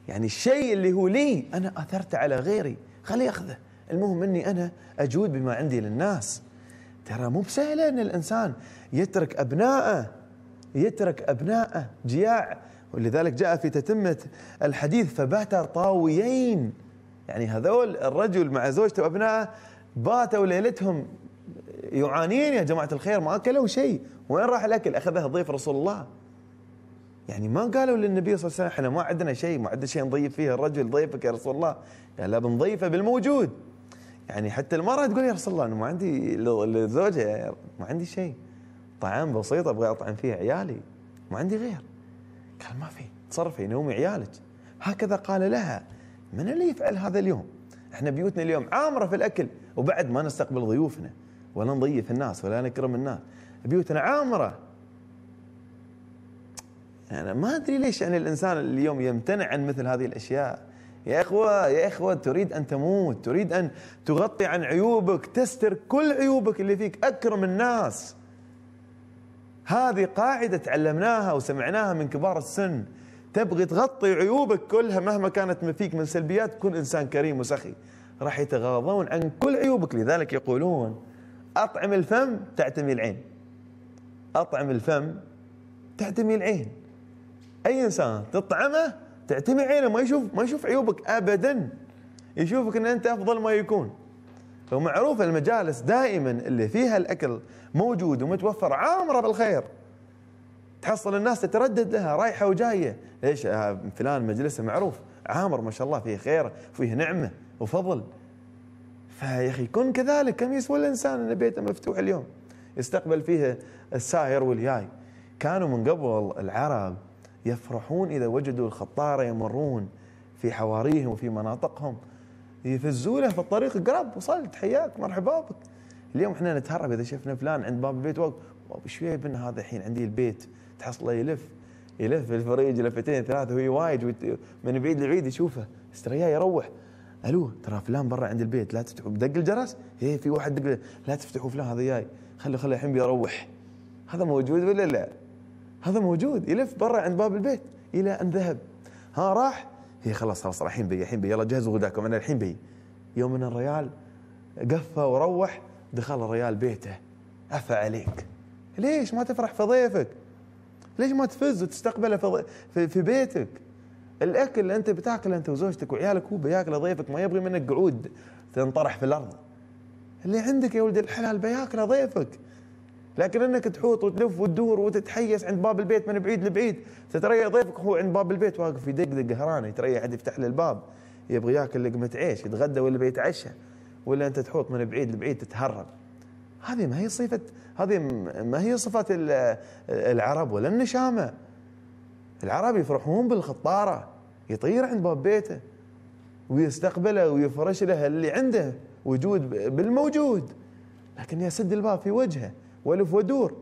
يعني الشيء اللي هو لي أنا أثرت على غيري خليه يأخذه المهم أني أنا أجود بما عندي للناس ترى مو بسهلة أن الإنسان يترك أبنائه يترك أبنائه جياع ولذلك جاء في تتمة الحديث فبات طاويين يعني هذول الرجل مع زوجته وأبنائه باتوا ليلتهم يعانين يا جماعة الخير ما أكلوا شيء وين راح الأكل أخذه ضيف رسول الله يعني ما قالوا للنبي صلى الله عليه وسلم احنا ما عندنا شيء ما عندنا شيء نضيف فيه الرجل ضيفك يا رسول الله قال لا بنضيفه بالموجود يعني حتى المرأة تقول يا رسول الله أنا ما عندي للزوجة ما عندي شيء طعام بسيط أبغى أطعم فيه عيالي ما عندي غير قال ما في تصرفي نومي عيالك هكذا قال لها من اللي يفعل هذا اليوم احنا بيوتنا اليوم عامرة في الأكل وبعد ما نستقبل ضيوفنا ولا نضيف الناس ولا نكرم الناس بيوتنا عامرة أنا ما أدري ليش أن يعني الإنسان اليوم يمتنع عن مثل هذه الأشياء يا إخوة يا إخوة تريد أن تموت تريد أن تغطي عن عيوبك تستر كل عيوبك اللي فيك أكرم الناس هذه قاعدة تعلمناها وسمعناها من كبار السن تبغي تغطي عيوبك كلها مهما كانت ما فيك من سلبيات كن إنسان كريم وسخي راح يتغاضون عن كل عيوبك لذلك يقولون أطعم الفم تعتمي العين أطعم الفم تعتمي العين اي انسان تطعمه تعتمي عينه ما يشوف ما يشوف عيوبك ابدا يشوفك ان انت افضل ما يكون ومعروف المجالس دائما اللي فيها الاكل موجود ومتوفر عامره بالخير تحصل الناس تتردد لها رايحه وجايه ليش آه، فلان مجلسه معروف عامر ما شاء الله فيه خير وفيه نعمه وفضل فيا اخي كن كذلك كم يسوى الانسان ان بيته مفتوح اليوم يستقبل فيه الساير والياي كانوا من قبل العرب يفرحون إذا وجدوا الخطارة يمرون في حواريهم وفي مناطقهم يفزوا له في الطريق قرب وصلت حياك مرحبا بك اليوم احنا نتهرب اذا شفنا فلان عند باب البيت واقف شو ابن هذا الحين عندي البيت تحصله يلف يلف الفريج لفتين ثلاثه وهي وايد من بعيد لبعيد يشوفه استريا يروح الو ترى فلان برا عند البيت لا تفتحوا دق الجرس هي إيه، في واحد دق لا تفتحوا فلان هذا جاي خلي خلي الحين بيروح هذا موجود ولا لا؟ هذا موجود يلف برا عند باب البيت الى ان ذهب ها راح هي خلاص خلاص الحين بي الحين بي يلا جهزوا غداكم انا الحين بي يوم من الريال قفى وروح دخل الريال بيته عفى عليك ليش ما تفرح في ضيفك ليش ما تفز وتستقبله في, في, في بيتك الاكل اللي انت بتاكله انت وزوجتك وعيالك هو بياكله ضيفك ما يبغي منك قعود تنطرح في الارض اللي عندك يا ولد الحلال بياكله ضيفك لكن انك تحوط وتلف وتدور وتتحيس عند باب البيت من بعيد لبعيد تتريى ضيفك هو عند باب البيت واقف يدقدق هران يتريى حد يفتح له الباب يبغى ياكل لقمه عيش يتغدى ولا بيتعشى ولا انت تحوط من بعيد لبعيد تتهرب هذه ما هي صفه هذه ما هي صفات العرب ولا النشامه العرب يفرحون بالخطاره يطير عند باب بيته ويستقبله ويفرش له اللي عنده وجود بالموجود لكن يسد الباب في وجهه ولف ودور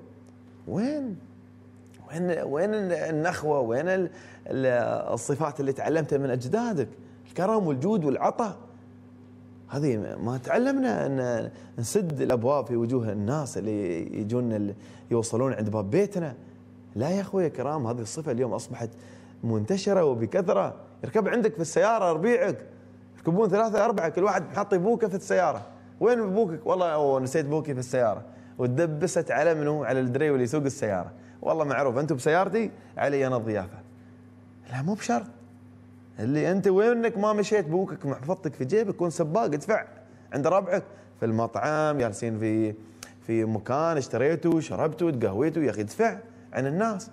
وين وين وين النخوه وين الصفات اللي تعلمتها من اجدادك الكرم والجود والعطاء هذه ما تعلمنا ان نسد الابواب في وجوه الناس اللي يجون يوصلون عند باب بيتنا لا يا اخوي كرام هذه الصفه اليوم اصبحت منتشره وبكثره يركب عندك في السياره ربيعك يركبون ثلاثه اربعه كل واحد حاط بوكه في السياره وين بوكك والله نسيت بوكي في السياره ودبست على منو على الدريو اللي يسوق السياره والله معروف انتم بسيارتي علي انا الضيافه لا مو بشرط اللي انت وينك ما مشيت بوكك محفظتك في جيبك كون سباق ادفع عند ربعك في المطعم جالسين في في مكان اشتريته شربته تقهويته يا اخي ادفع عن الناس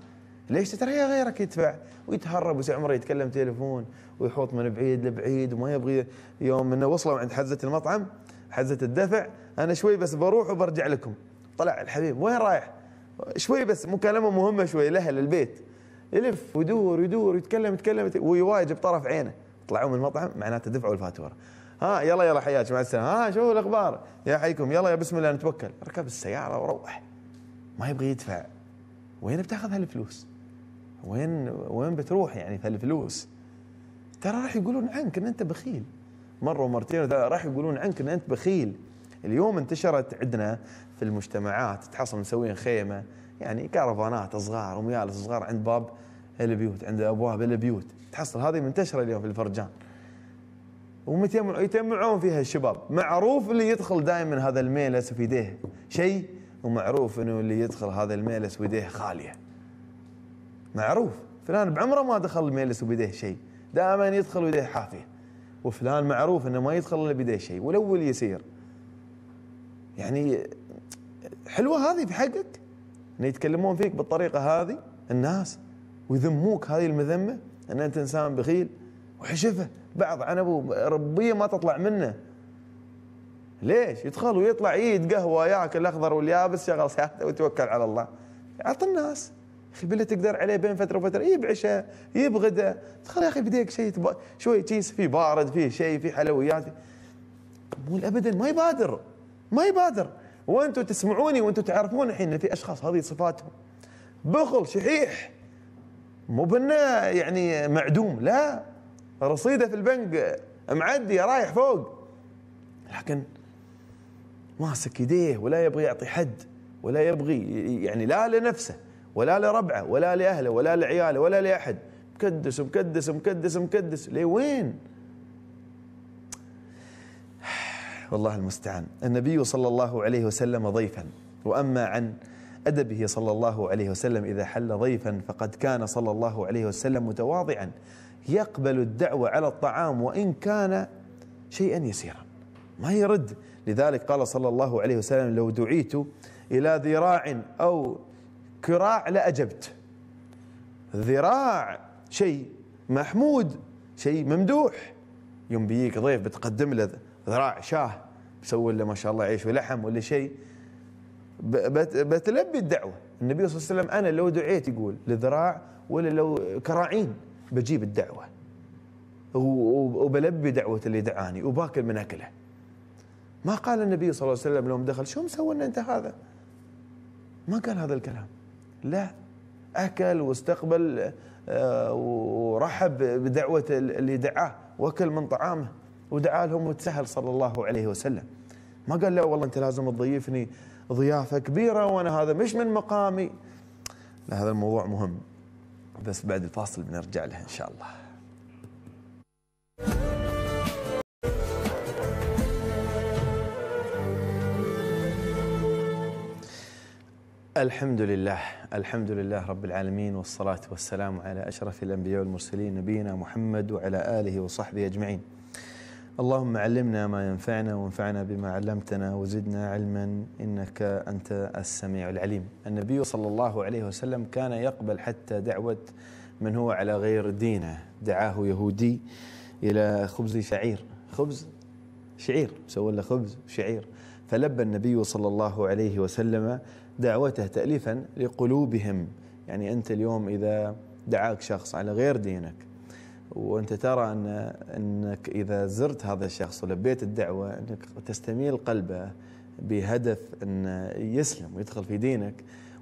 ليش تتريى غيرك يدفع ويتهرب وسع عمره يتكلم تليفون ويحوط من بعيد لبعيد وما يبغي يوم انه وصلوا عند حزه المطعم حزه الدفع انا شوي بس بروح وبرجع لكم طلع الحبيب وين رايح شوي بس مكالمه مهمه شوي لها للبيت يلف ويدور يدور يتكلم يتكلم ويواجه بطرف عينه طلعوا من المطعم معناته دفعوا الفاتوره ها يلا يلا حياك مع السلامه ها شو الاخبار يا حيكم يلا يا بسم الله نتوكل ركب السياره وروح ما يبغى يدفع وين بتاخذ هالفلوس وين وين بتروح يعني في هالفلوس ترى راح يقولون عنك ان انت بخيل مره ومرتين راح يقولون عنك ان انت بخيل اليوم انتشرت عندنا في المجتمعات تحصل مسوين خيمه يعني كارفانات صغار وميالس صغار عند باب البيوت عند ابواب البيوت تحصل هذه منتشره اليوم في الفرجان ويتمعون فيها الشباب معروف اللي يدخل دائما هذا الميلس في يديه شيء ومعروف انه اللي يدخل هذا الميلس ويديه خاليه معروف فلان بعمره ما دخل الميلس وبيديه شيء دائما يدخل ويديه حافيه وفلان معروف انه ما يدخل الا بيديه شيء ولو اللي يسير يعني حلوه هذه في حقك ان يتكلمون فيك بالطريقه هذه الناس ويذموك هذه المذمه ان انت انسان بخيل وحشفه بعض عن ابو ربيه ما تطلع منه ليش يدخل ويطلع يتقهوى ياكل الاخضر واليابس شغل صحته ويتوكل على الله اعطي الناس اخي بالله تقدر عليه بين فتره وفتره يب عشاء يب غدا تخلي يا اخي بديك شيء تب... شوي تشيس فيه بارد فيه شيء فيه حلويات مو ابدا ما يبادر ما يبادر وانتم تسمعوني وانتم تعرفون الحين ان في اشخاص هذه صفاتهم بخل شحيح مو بانه يعني معدوم لا رصيده في البنك معدي رايح فوق لكن ماسك يديه ولا يبغى يعطي حد ولا يبغي يعني لا لنفسه ولا لربعه ولا لاهله ولا لعياله ولا لاحد مكدس ومكدس ومكدس ومكدس لوين؟ والله المستعان النبي صلى الله عليه وسلم ضيفا وأما عن أدبه صلى الله عليه وسلم إذا حل ضيفا فقد كان صلى الله عليه وسلم متواضعا يقبل الدعوة على الطعام وإن كان شيئا يسيرا ما يرد لذلك قال صلى الله عليه وسلم لو دعيت إلى ذراع أو كراع لأجبت ذراع شيء محمود شيء ممدوح يوم بيجيك ضيف بتقدم له ذراع شاه مسوي له ما شاء الله عيش ولحم ولا شيء بتلبي الدعوه النبي صلى الله عليه وسلم انا لو دعيت يقول لذراع ولا لو كراعين بجيب الدعوه وبلبي دعوه اللي دعاني وباكل من اكله ما قال النبي صلى الله عليه وسلم لو دخل شو مسوي لنا انت هذا ما قال هذا الكلام لا اكل واستقبل آه، ورحب بدعوه اللي دعاه واكل من طعامه ودعا لهم وتسهل صلى الله عليه وسلم ما قال لا والله انت لازم تضيفني ضيافه كبيره وانا هذا مش من مقامي لا هذا الموضوع مهم بس بعد الفاصل بنرجع له ان شاء الله الحمد لله الحمد لله رب العالمين والصلاة والسلام على أشرف الأنبياء والمرسلين نبينا محمد وعلى آله وصحبه أجمعين اللهم علمنا ما ينفعنا وانفعنا بما علمتنا وزدنا علما انك انت السميع العليم. النبي صلى الله عليه وسلم كان يقبل حتى دعوه من هو على غير دينه، دعاه يهودي الى خبز شعير، خبز شعير، سوى له خبز شعير، فلبى النبي صلى الله عليه وسلم دعوته تاليفا لقلوبهم، يعني انت اليوم اذا دعاك شخص على غير دينك وانت ترى ان انك اذا زرت هذا الشخص ولبيت الدعوه انك تستميل قلبه بهدف ان يسلم ويدخل في دينك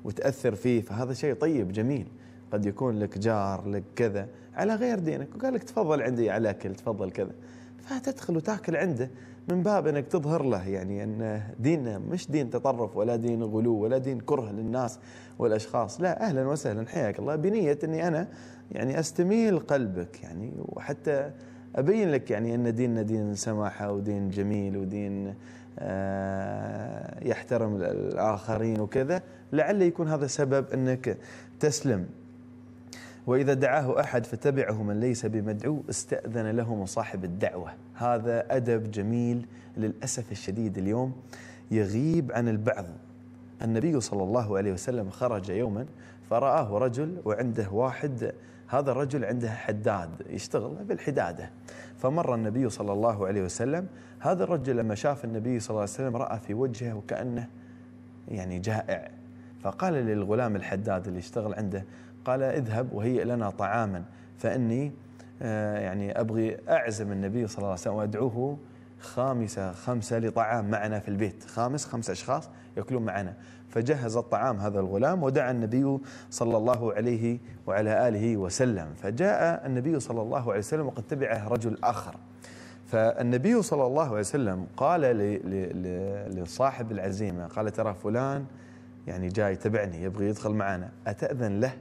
وتاثر فيه فهذا شيء طيب جميل قد يكون لك جار لك كذا على غير دينك وقال لك تفضل عندي على اكل تفضل كذا فتدخل وتاكل عنده من باب انك تظهر له يعني ان ديننا مش دين تطرف ولا دين غلو ولا دين كره للناس والاشخاص لا اهلا وسهلا حياك الله بنيه اني انا يعني استميل قلبك يعني وحتى ابين لك يعني ان ديننا دين سماحه ودين جميل ودين آه، يحترم الاخرين وكذا لعل يكون هذا سبب انك تسلم واذا دعاه احد فتبعه من ليس بمدعو استاذن له من صاحب الدعوه هذا ادب جميل للاسف الشديد اليوم يغيب عن البعض النبي صلى الله عليه وسلم خرج يوما فرآه رجل وعنده واحد هذا الرجل عنده حداد يشتغل بالحدادة فمر النبي صلى الله عليه وسلم هذا الرجل لما شاف النبي صلى الله عليه وسلم رأى في وجهه وكأنه يعني جائع فقال للغلام الحداد اللي يشتغل عنده قال اذهب وهيئ لنا طعاما فإني آه، يعني أبغي أعزم النبي صلى الله عليه وسلم وأدعوه خامسة خمسة لطعام معنا في البيت خامس خمسة أشخاص يأكلون معنا فجهز الطعام هذا الغلام ودعا النبي صلى الله عليه وعلى آله وسلم فجاء النبي صلى الله عليه وسلم وقد تبعه رجل آخر فالنبي صلى الله عليه وسلم قال لصاحب العزيمة قال ترى فلان يعني جاي تبعني يبغي يدخل معنا أتأذن له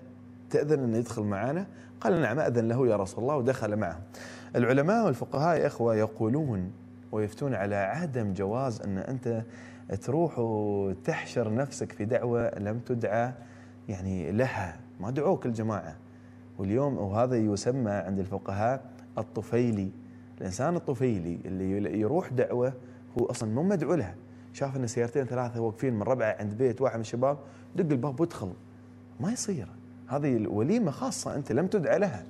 تأذن أن يدخل معنا قال نعم أذن له يا رسول الله ودخل معه العلماء والفقهاء يا إخوة يقولون ويفتون على عدم جواز أن أنت تروح وتحشر نفسك في دعوة لم تدعى يعني لها ما دعوك الجماعة واليوم وهذا يسمى عند الفقهاء الطفيلي الإنسان الطفيلي اللي يروح دعوة هو أصلا مو مدعو لها شاف ان سيارتين ثلاثه واقفين من ربعه عند بيت واحد من الشباب دق الباب وادخل ما يصير هذه الوليمه خاصه انت لم تدعى لها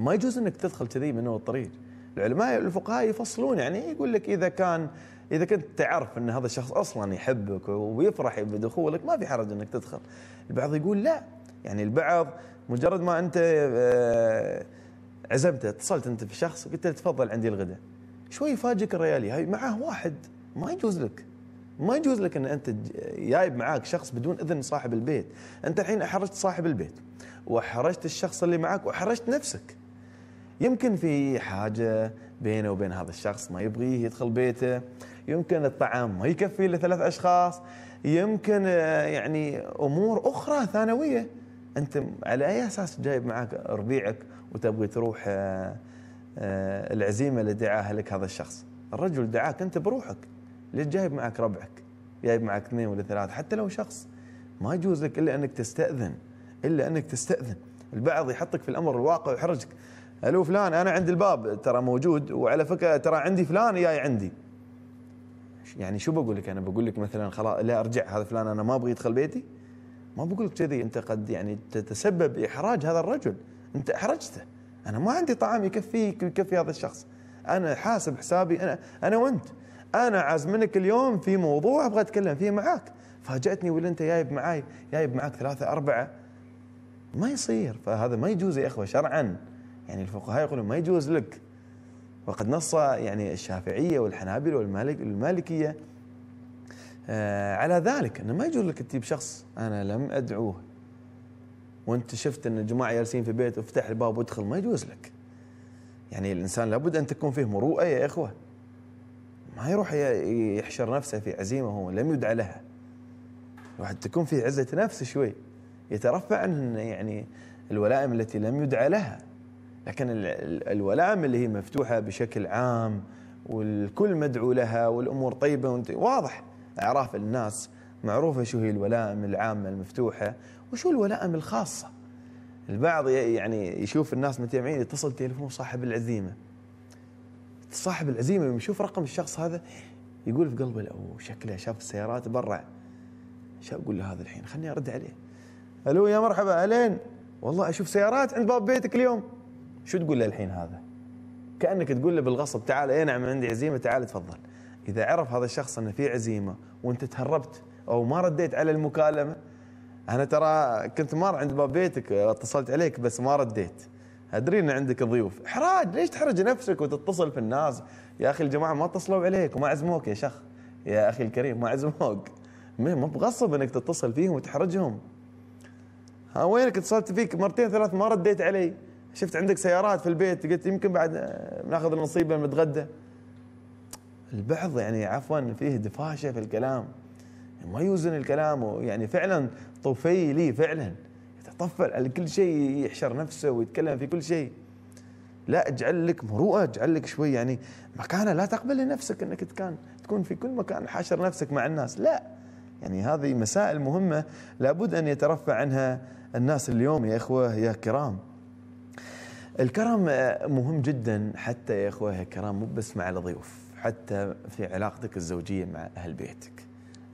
ما يجوز انك تدخل كذي من الطريق العلماء الفقهاء يفصلون يعني يقول لك اذا كان اذا كنت تعرف ان هذا الشخص اصلا يحبك ويفرح بدخولك ما في حرج انك تدخل البعض يقول لا يعني البعض مجرد ما انت آه، عزمته اتصلت انت في شخص قلت له تفضل عندي الغداء شوي يفاجئك الريالي هاي معاه واحد ما يجوز لك ما يجوز لك ان انت جايب معاك شخص بدون اذن صاحب البيت انت الحين احرجت صاحب البيت واحرجت الشخص اللي معاك واحرجت نفسك يمكن في حاجه بينه وبين هذا الشخص ما يبغيه يدخل بيته يمكن الطعام ما يكفي لثلاث اشخاص يمكن آه، يعني امور اخرى ثانويه انت على اي اساس جايب معك ربيعك وتبغي تروح آه، آه، العزيمه اللي دعاها لك هذا الشخص الرجل دعاك انت بروحك ليش جايب معك ربعك جايب معك اثنين ولا ثلاثه حتى لو شخص ما يجوز لك الا انك تستاذن الا انك تستاذن البعض يحطك في الامر الواقع ويحرجك الو فلان انا عند الباب ترى موجود وعلى فكره ترى عندي فلان جاي عندي يعني شو بقول لك انا بقول لك مثلا خلاص لا ارجع هذا فلان انا ما ابغى يدخل بيتي ما بقول لك كذي انت قد يعني تتسبب باحراج هذا الرجل انت احرجته انا ما عندي طعام يكفيك يكفي هذا الشخص انا حاسب حسابي انا انا وانت انا عازمنك اليوم في موضوع ابغى اتكلم فيه معاك فاجاتني ولا انت جايب معاي جايب معاك ثلاثه اربعه ما يصير فهذا ما يجوز يا اخوه شرعا يعني الفقهاء يقولون ما يجوز لك وقد نص يعني الشافعية والحنابلة والمالك والمالكية آه، على ذلك أنه ما يجوز لك تجيب شخص أنا لم أدعوه وأنت شفت أن الجماعة جالسين في بيت افتح الباب وادخل ما يجوز لك يعني الإنسان لابد أن تكون فيه مروءة يا إخوة ما يروح يحشر نفسه في عزيمة هو لم يدعى لها الواحد تكون في عزة نفس شوي يترفع عن يعني الولائم التي لم يدعى لها لكن الولائم اللي هي مفتوحه بشكل عام والكل مدعو لها والامور طيبه واضح اعراف الناس معروفه شو هي الولائم العامه المفتوحه وشو الولائم الخاصه البعض يعني يشوف الناس متجمعين يتصل تليفون صاحب العزيمه صاحب العزيمه يشوف رقم الشخص هذا يقول في قلبه او شكله شاف السيارات برع شو اقول له هذا الحين خليني ارد عليه الو يا مرحبا الين والله اشوف سيارات عند باب بيتك اليوم شو تقول له الحين هذا كانك تقول له بالغصب تعال اي نعم عندي عزيمه تعال تفضل اذا عرف هذا الشخص انه في عزيمه وانت تهربت او ما رديت على المكالمه انا ترى كنت مار عند باب بيتك اتصلت عليك بس ما رديت ادري ان عندك ضيوف احراج ليش تحرج نفسك وتتصل في الناس يا اخي الجماعه ما اتصلوا عليك وما عزموك يا شخ يا اخي الكريم ما عزموك مو بغصب انك تتصل فيهم وتحرجهم ها وينك اتصلت فيك مرتين ثلاث ما رديت علي شفت عندك سيارات في البيت قلت يمكن بعد ناخذ النصيب لما نتغدى البعض يعني عفوا فيه دفاشه في الكلام يعني ما يوزن الكلام يعني فعلا طفي لي فعلا يتطفل على كل شيء يحشر نفسه ويتكلم في كل شيء لا اجعل لك مروءه اجعل لك شوي يعني مكانه لا تقبل لنفسك انك تكون تكون في كل مكان حاشر نفسك مع الناس لا يعني هذه مسائل مهمه لابد ان يترفع عنها الناس اليوم يا اخوه يا كرام الكرم آه، مهم جدا حتى يا اخوه الكرم مو بس مع الضيوف حتى في علاقتك الزوجيه مع اهل بيتك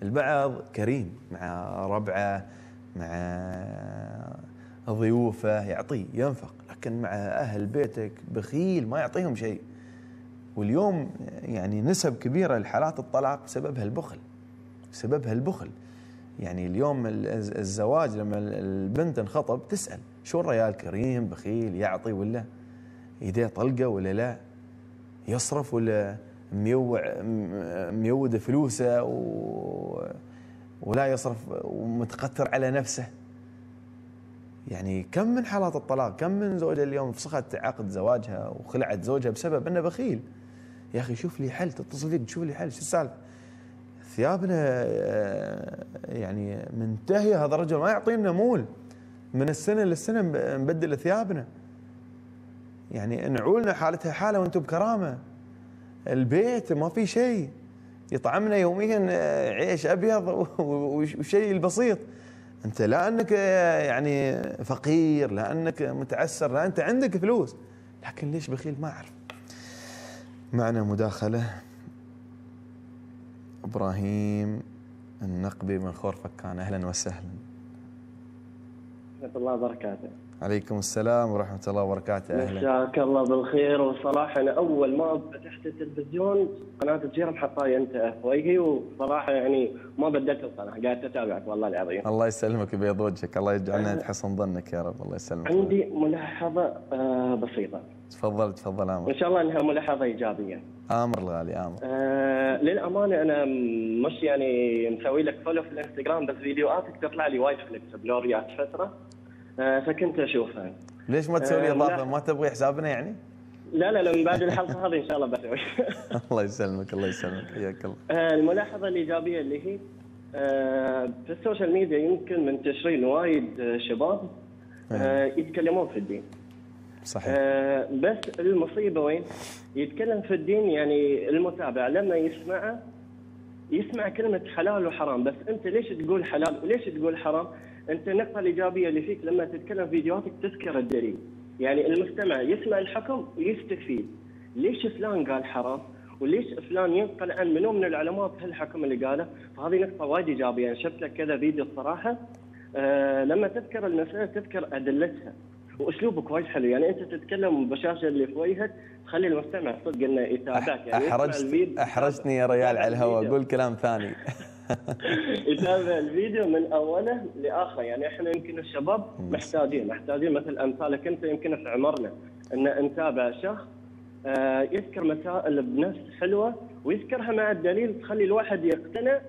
البعض كريم مع ربعه مع ضيوفه يعطيه ينفق لكن مع اهل بيتك بخيل ما يعطيهم شيء واليوم يعني نسب كبيره لحالات الطلاق بسببها البخل سببها البخل يعني اليوم الزواج لما البنت انخطب تسأل شو الريال كريم بخيل يعطي ولا يديه طلقة ولا لا يصرف ولا ميوع ميود فلوسه و ولا يصرف ومتقتر على نفسه يعني كم من حالات الطلاق كم من زوجة اليوم فسخت عقد زواجها وخلعت زوجها بسبب انه بخيل يا اخي شوف لي حل تتصل فيك تشوف لي حل شو السالفه ثيابنا آه، يعني منتهيه هذا الرجل ما يعطينا مول من السنه للسنه نبدل ثيابنا يعني نعولنا حالتها حاله وانتم بكرامه البيت ما في شيء يطعمنا يوميا آه، عيش ابيض وشيء البسيط انت لا انك آه، يعني فقير لا انك متعسر لا انت عندك فلوس لكن ليش بخيل ما اعرف معنا مداخله إبراهيم النقبي من خورفكان أهلا وسهلا الله بركاته. عليكم السلام ورحمة الله وبركاته أهلا مساك الله بالخير وصراحة أنا أول ما فتحت التلفزيون قناة الجيران حطاي أنت أخويي وصراحة يعني ما بدلت القناة قاعد أتابعك والله العظيم الله يسلمك ويبيض وجهك الله يجعلنا عند حسن ظنك يا رب الله يسلمك عندي ملاحظة آه، بسيطة تفضل تفضل آمر إن شاء الله أنها ملاحظة إيجابية آمر الغالي آمر آه للأمانة أنا مش يعني مسوي لك فولو في الانستغرام بس فيديوهاتك تطلع لي وايد في الاكسبلور فترة آه، فكنت اشوفها ليش ما تسوي لي آه، اضافه ما تبغي حسابنا يعني؟ لا لا لا من بعد الحلقه هذه ان شاء الله بسوي الله يسلمك الله يسلمك حياك الله آه، الملاحظه الايجابيه اللي هي في السوشيال ميديا يمكن منتشرين وايد شباب نعم. يتكلمون في الدين صحيح بس المصيبه وين؟ يتكلم في الدين يعني المتابع لما يسمعه يسمع كلمه حلال وحرام بس انت ليش تقول حلال وليش تقول حرام؟ انت النقطه الايجابيه اللي فيك لما تتكلم في فيديوهاتك تذكر الدليل يعني المستمع يسمع الحكم ويستفيد ليش فلان قال حرام وليش فلان ينقل عن منو من العلماء بهالحكم اللي قاله فهذه نقطه وايد ايجابيه يعني شفت لك كذا فيديو الصراحه آه لما تذكر المساله تذكر ادلتها واسلوبك وايد حلو يعني انت تتكلم بشاشة اللي في وجهك تخلي المستمع صدق انه يتابعك يعني احرجت احرجتني يا ريال على الهواء قول كلام ثاني يتابع الفيديو من اوله لاخره يعني احنا يمكن الشباب محتاجين محتاجين مثل امثالك انت يمكن في عمرنا ان نتابع شخص آه، يذكر مسائل بنفس حلوه ويذكرها مع الدليل تخلي الواحد يقتنع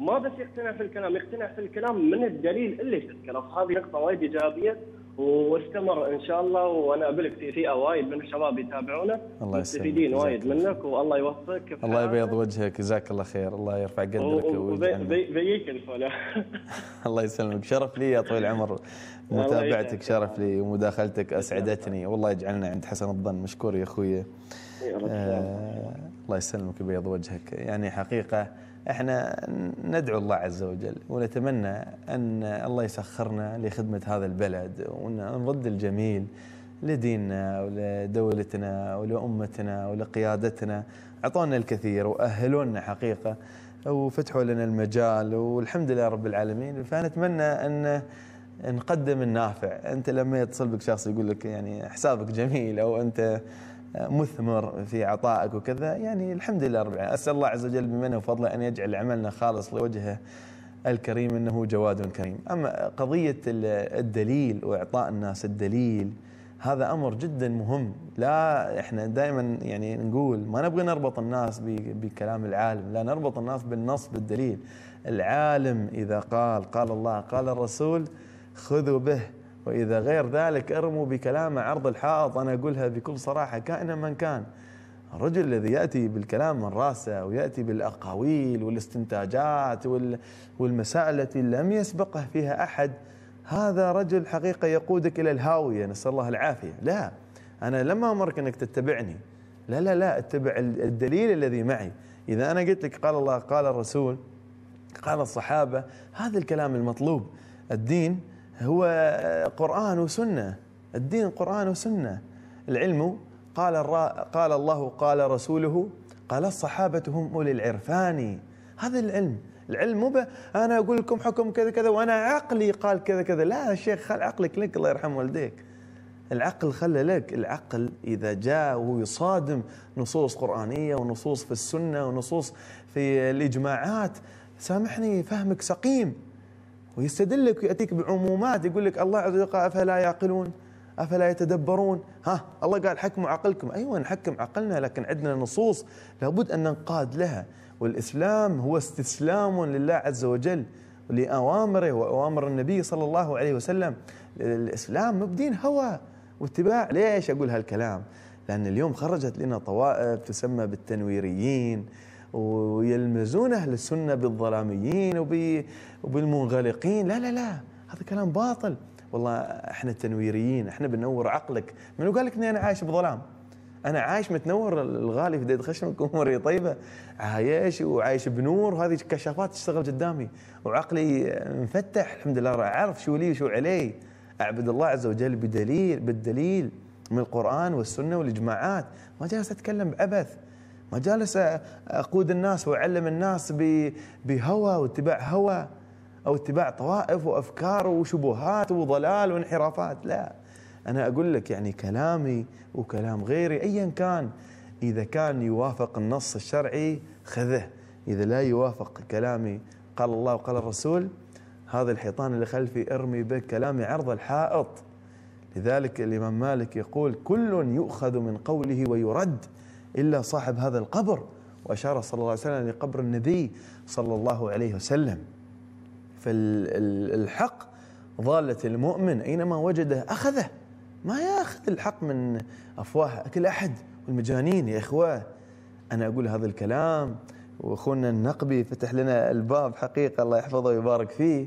ما بس يقتنع في الكلام يقتنع في الكلام من الدليل اللي تذكره فهذه نقطه وايد ايجابيه واستمر ان شاء الله وانا ابلك في فئه وايد من الشباب يتابعونا الله يسلمك مستفيدين وايد منك والله يوفقك الله يبيض وجهك جزاك الله خير الله يرفع قدرك وبيك الله يسلمك شرف لي يا طويل العمر متابعتك شرف لي ومداخلتك اسعدتني والله يجعلنا عند حسن الظن مشكور يا اخوي آه الله يسلمك ويبيض وجهك يعني حقيقه احنا ندعو الله عز وجل ونتمنى ان الله يسخرنا لخدمه هذا البلد ونرد الجميل لديننا ولدولتنا ولامتنا ولقيادتنا اعطونا الكثير واهلونا حقيقه وفتحوا لنا المجال والحمد لله رب العالمين فنتمنى ان نقدم النافع انت لما يتصل بك شخص يقول لك يعني حسابك جميل او انت مثمر في عطائك وكذا يعني الحمد لله رب العالمين أسأل الله عز وجل بمنه وفضله أن يجعل عملنا خالص لوجهه الكريم انه جواد كريم، اما قضيه الدليل واعطاء الناس الدليل هذا امر جدا مهم، لا احنا دائما يعني نقول ما نبغي نربط الناس بكلام العالم، لا نربط الناس بالنص بالدليل. العالم اذا قال قال الله قال الرسول خذوا به وإذا غير ذلك ارموا بكلامه عرض الحائط أنا أقولها بكل صراحة كائنا من كان الرجل الذي يأتي بالكلام من راسه ويأتي بالأقاويل والاستنتاجات والمسائل التي لم يسبقه فيها أحد هذا رجل حقيقة يقودك إلى الهاوية نسأل الله العافية لا أنا لما أمرك أنك تتبعني لا لا لا اتبع الدليل الذي معي إذا أنا قلت لك قال الله قال الرسول قال الصحابة هذا الكلام المطلوب الدين هو قرآن وسنة الدين قرآن وسنة العلم قال قال الله قال رسوله قال الصحابة هم أولي العرفان هذا العلم العلم مو أنا أقول لكم حكم كذا كذا وأنا عقلي قال كذا كذا لا يا شيخ خل عقلك لك الله يرحم والديك العقل خلى لك العقل إذا جاء ويصادم نصوص قرآنية ونصوص في السنة ونصوص في الإجماعات سامحني فهمك سقيم ويستدلك ويأتيك بعمومات يقول لك الله عز وجل أفلا يعقلون أفلا يتدبرون ها الله قال حكموا عقلكم أيوة نحكم عقلنا لكن عندنا نصوص لابد أن ننقاد لها والإسلام هو استسلام لله عز وجل لأوامره وأوامر النبي صلى الله عليه وسلم الإسلام مبدين هوى واتباع ليش أقول هالكلام لأن اليوم خرجت لنا طوائف تسمى بالتنويريين ويلمزون أهل السنة بالظلاميين وبالمنغلقين لا لا لا هذا كلام باطل والله احنا التنويريين احنا بننور عقلك منو قال لك اني انا عايش بظلام انا عايش متنور الغالي في ديد خشمك اموري طيبه عايش وعايش بنور وهذه كشافات تشتغل قدامي وعقلي مفتح الحمد لله اعرف شو لي وشو علي اعبد الله عز وجل بدليل بالدليل من القران والسنه والاجماعات ما جالس اتكلم بعبث ما جالس اقود الناس واعلم الناس بهوى واتباع هوى او اتباع طوائف وافكار وشبهات وضلال وانحرافات لا انا اقول لك يعني كلامي وكلام غيري ايا كان اذا كان يوافق النص الشرعي خذه اذا لا يوافق كلامي قال الله وقال الرسول هذا الحيطان اللي خلفي ارمي به كلامي عرض الحائط لذلك الامام مالك يقول كل يؤخذ من قوله ويرد إلا صاحب هذا القبر وأشار صلى الله عليه وسلم لقبر النبي صلى الله عليه وسلم فالحق ضالة المؤمن أينما وجده أخذه ما ياخذ الحق من أفواه كل أحد والمجانين يا إخوة أنا أقول هذا الكلام وأخونا النقبي فتح لنا الباب حقيقة الله يحفظه ويبارك فيه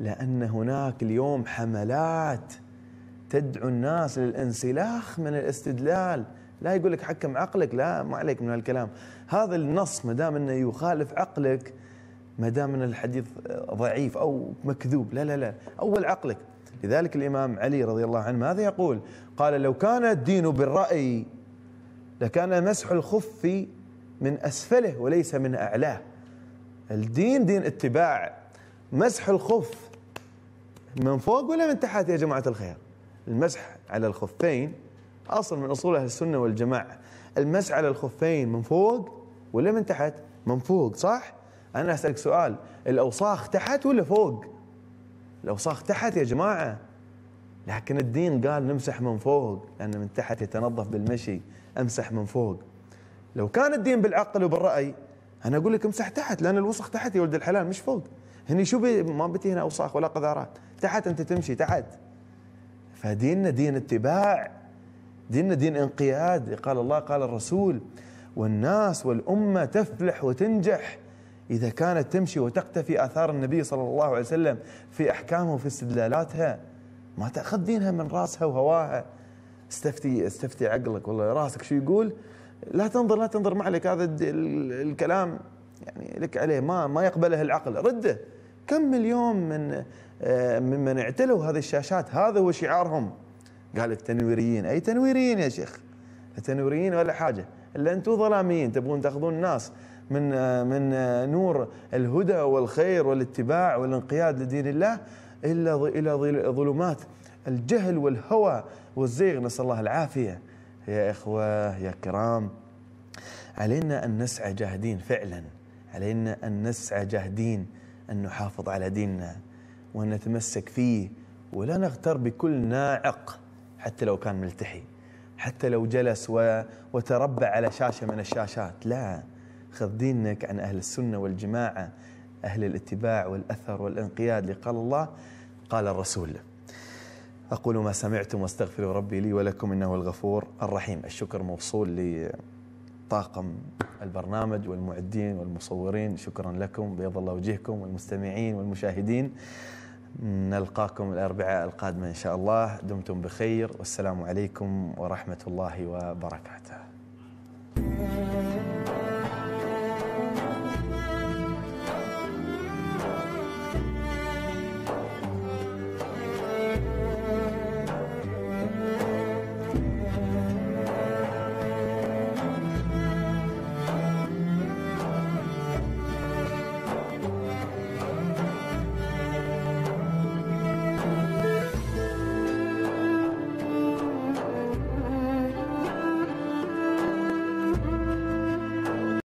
لأن هناك اليوم حملات تدعو الناس للانسلاخ من الاستدلال لا يقول لك حكم عقلك لا ما عليك من هالكلام هذا النص ما دام انه يخالف عقلك ما دام ان الحديث ضعيف او مكذوب لا لا لا اول عقلك لذلك الامام علي رضي الله عنه ماذا يقول قال لو كان الدين بالراي لكان مسح الخف من اسفله وليس من اعلاه الدين دين اتباع مسح الخف من فوق ولا من تحت يا جماعه الخير المسح على الخفين أصل من أصول أهل السنة والجماعة المس على الخفين من فوق ولا من تحت من فوق صح أنا أسألك سؤال الأوساخ تحت ولا فوق الأوساخ تحت يا جماعة لكن الدين قال نمسح من فوق لأن من تحت يتنظف بالمشي أمسح من فوق لو كان الدين بالعقل وبالرأي أنا أقول لك امسح تحت لأن الوسخ تحت يا ولد الحلال مش فوق هني شو بي ما بتي هنا أوساخ ولا قذارات تحت أنت تمشي تحت فديننا دين اتباع ديننا دين انقياد قال الله قال الرسول والناس والأمة تفلح وتنجح إذا كانت تمشي وتقتفي آثار النبي صلى الله عليه وسلم في أحكامه وفي استدلالاتها ما تأخذ دينها من راسها وهواها استفتي استفتي عقلك والله راسك شو يقول لا تنظر لا تنظر ما عليك هذا الكلام يعني لك عليه ما ما يقبله العقل رده كم مليون من آه، ممن اعتلوا هذه الشاشات هذا هو شعارهم قال التنويريين اي تنويريين يا شيخ التنويريين ولا حاجه الا انتم ظلاميين تبغون تاخذون الناس من من نور الهدى والخير والاتباع والانقياد لدين الله الا الى ظلمات الجهل والهوى والزيغ نسال الله العافيه يا اخوه يا كرام علينا ان نسعى جاهدين فعلا علينا ان نسعى جاهدين ان نحافظ على ديننا وان نتمسك فيه ولا نغتر بكل ناعق حتى لو كان ملتحي حتى لو جلس و... وتربع على شاشة من الشاشات لا خذ دينك عن أهل السنة والجماعة أهل الاتباع والأثر والانقياد لقال الله قال الرسول أقول ما سمعتم واستغفروا ربي لي ولكم إنه الغفور الرحيم الشكر موصول لطاقم البرنامج والمعدين والمصورين شكرا لكم بيض الله وجهكم والمستمعين والمشاهدين نلقاكم الأربعاء القادمة إن شاء الله دمتم بخير والسلام عليكم ورحمة الله وبركاته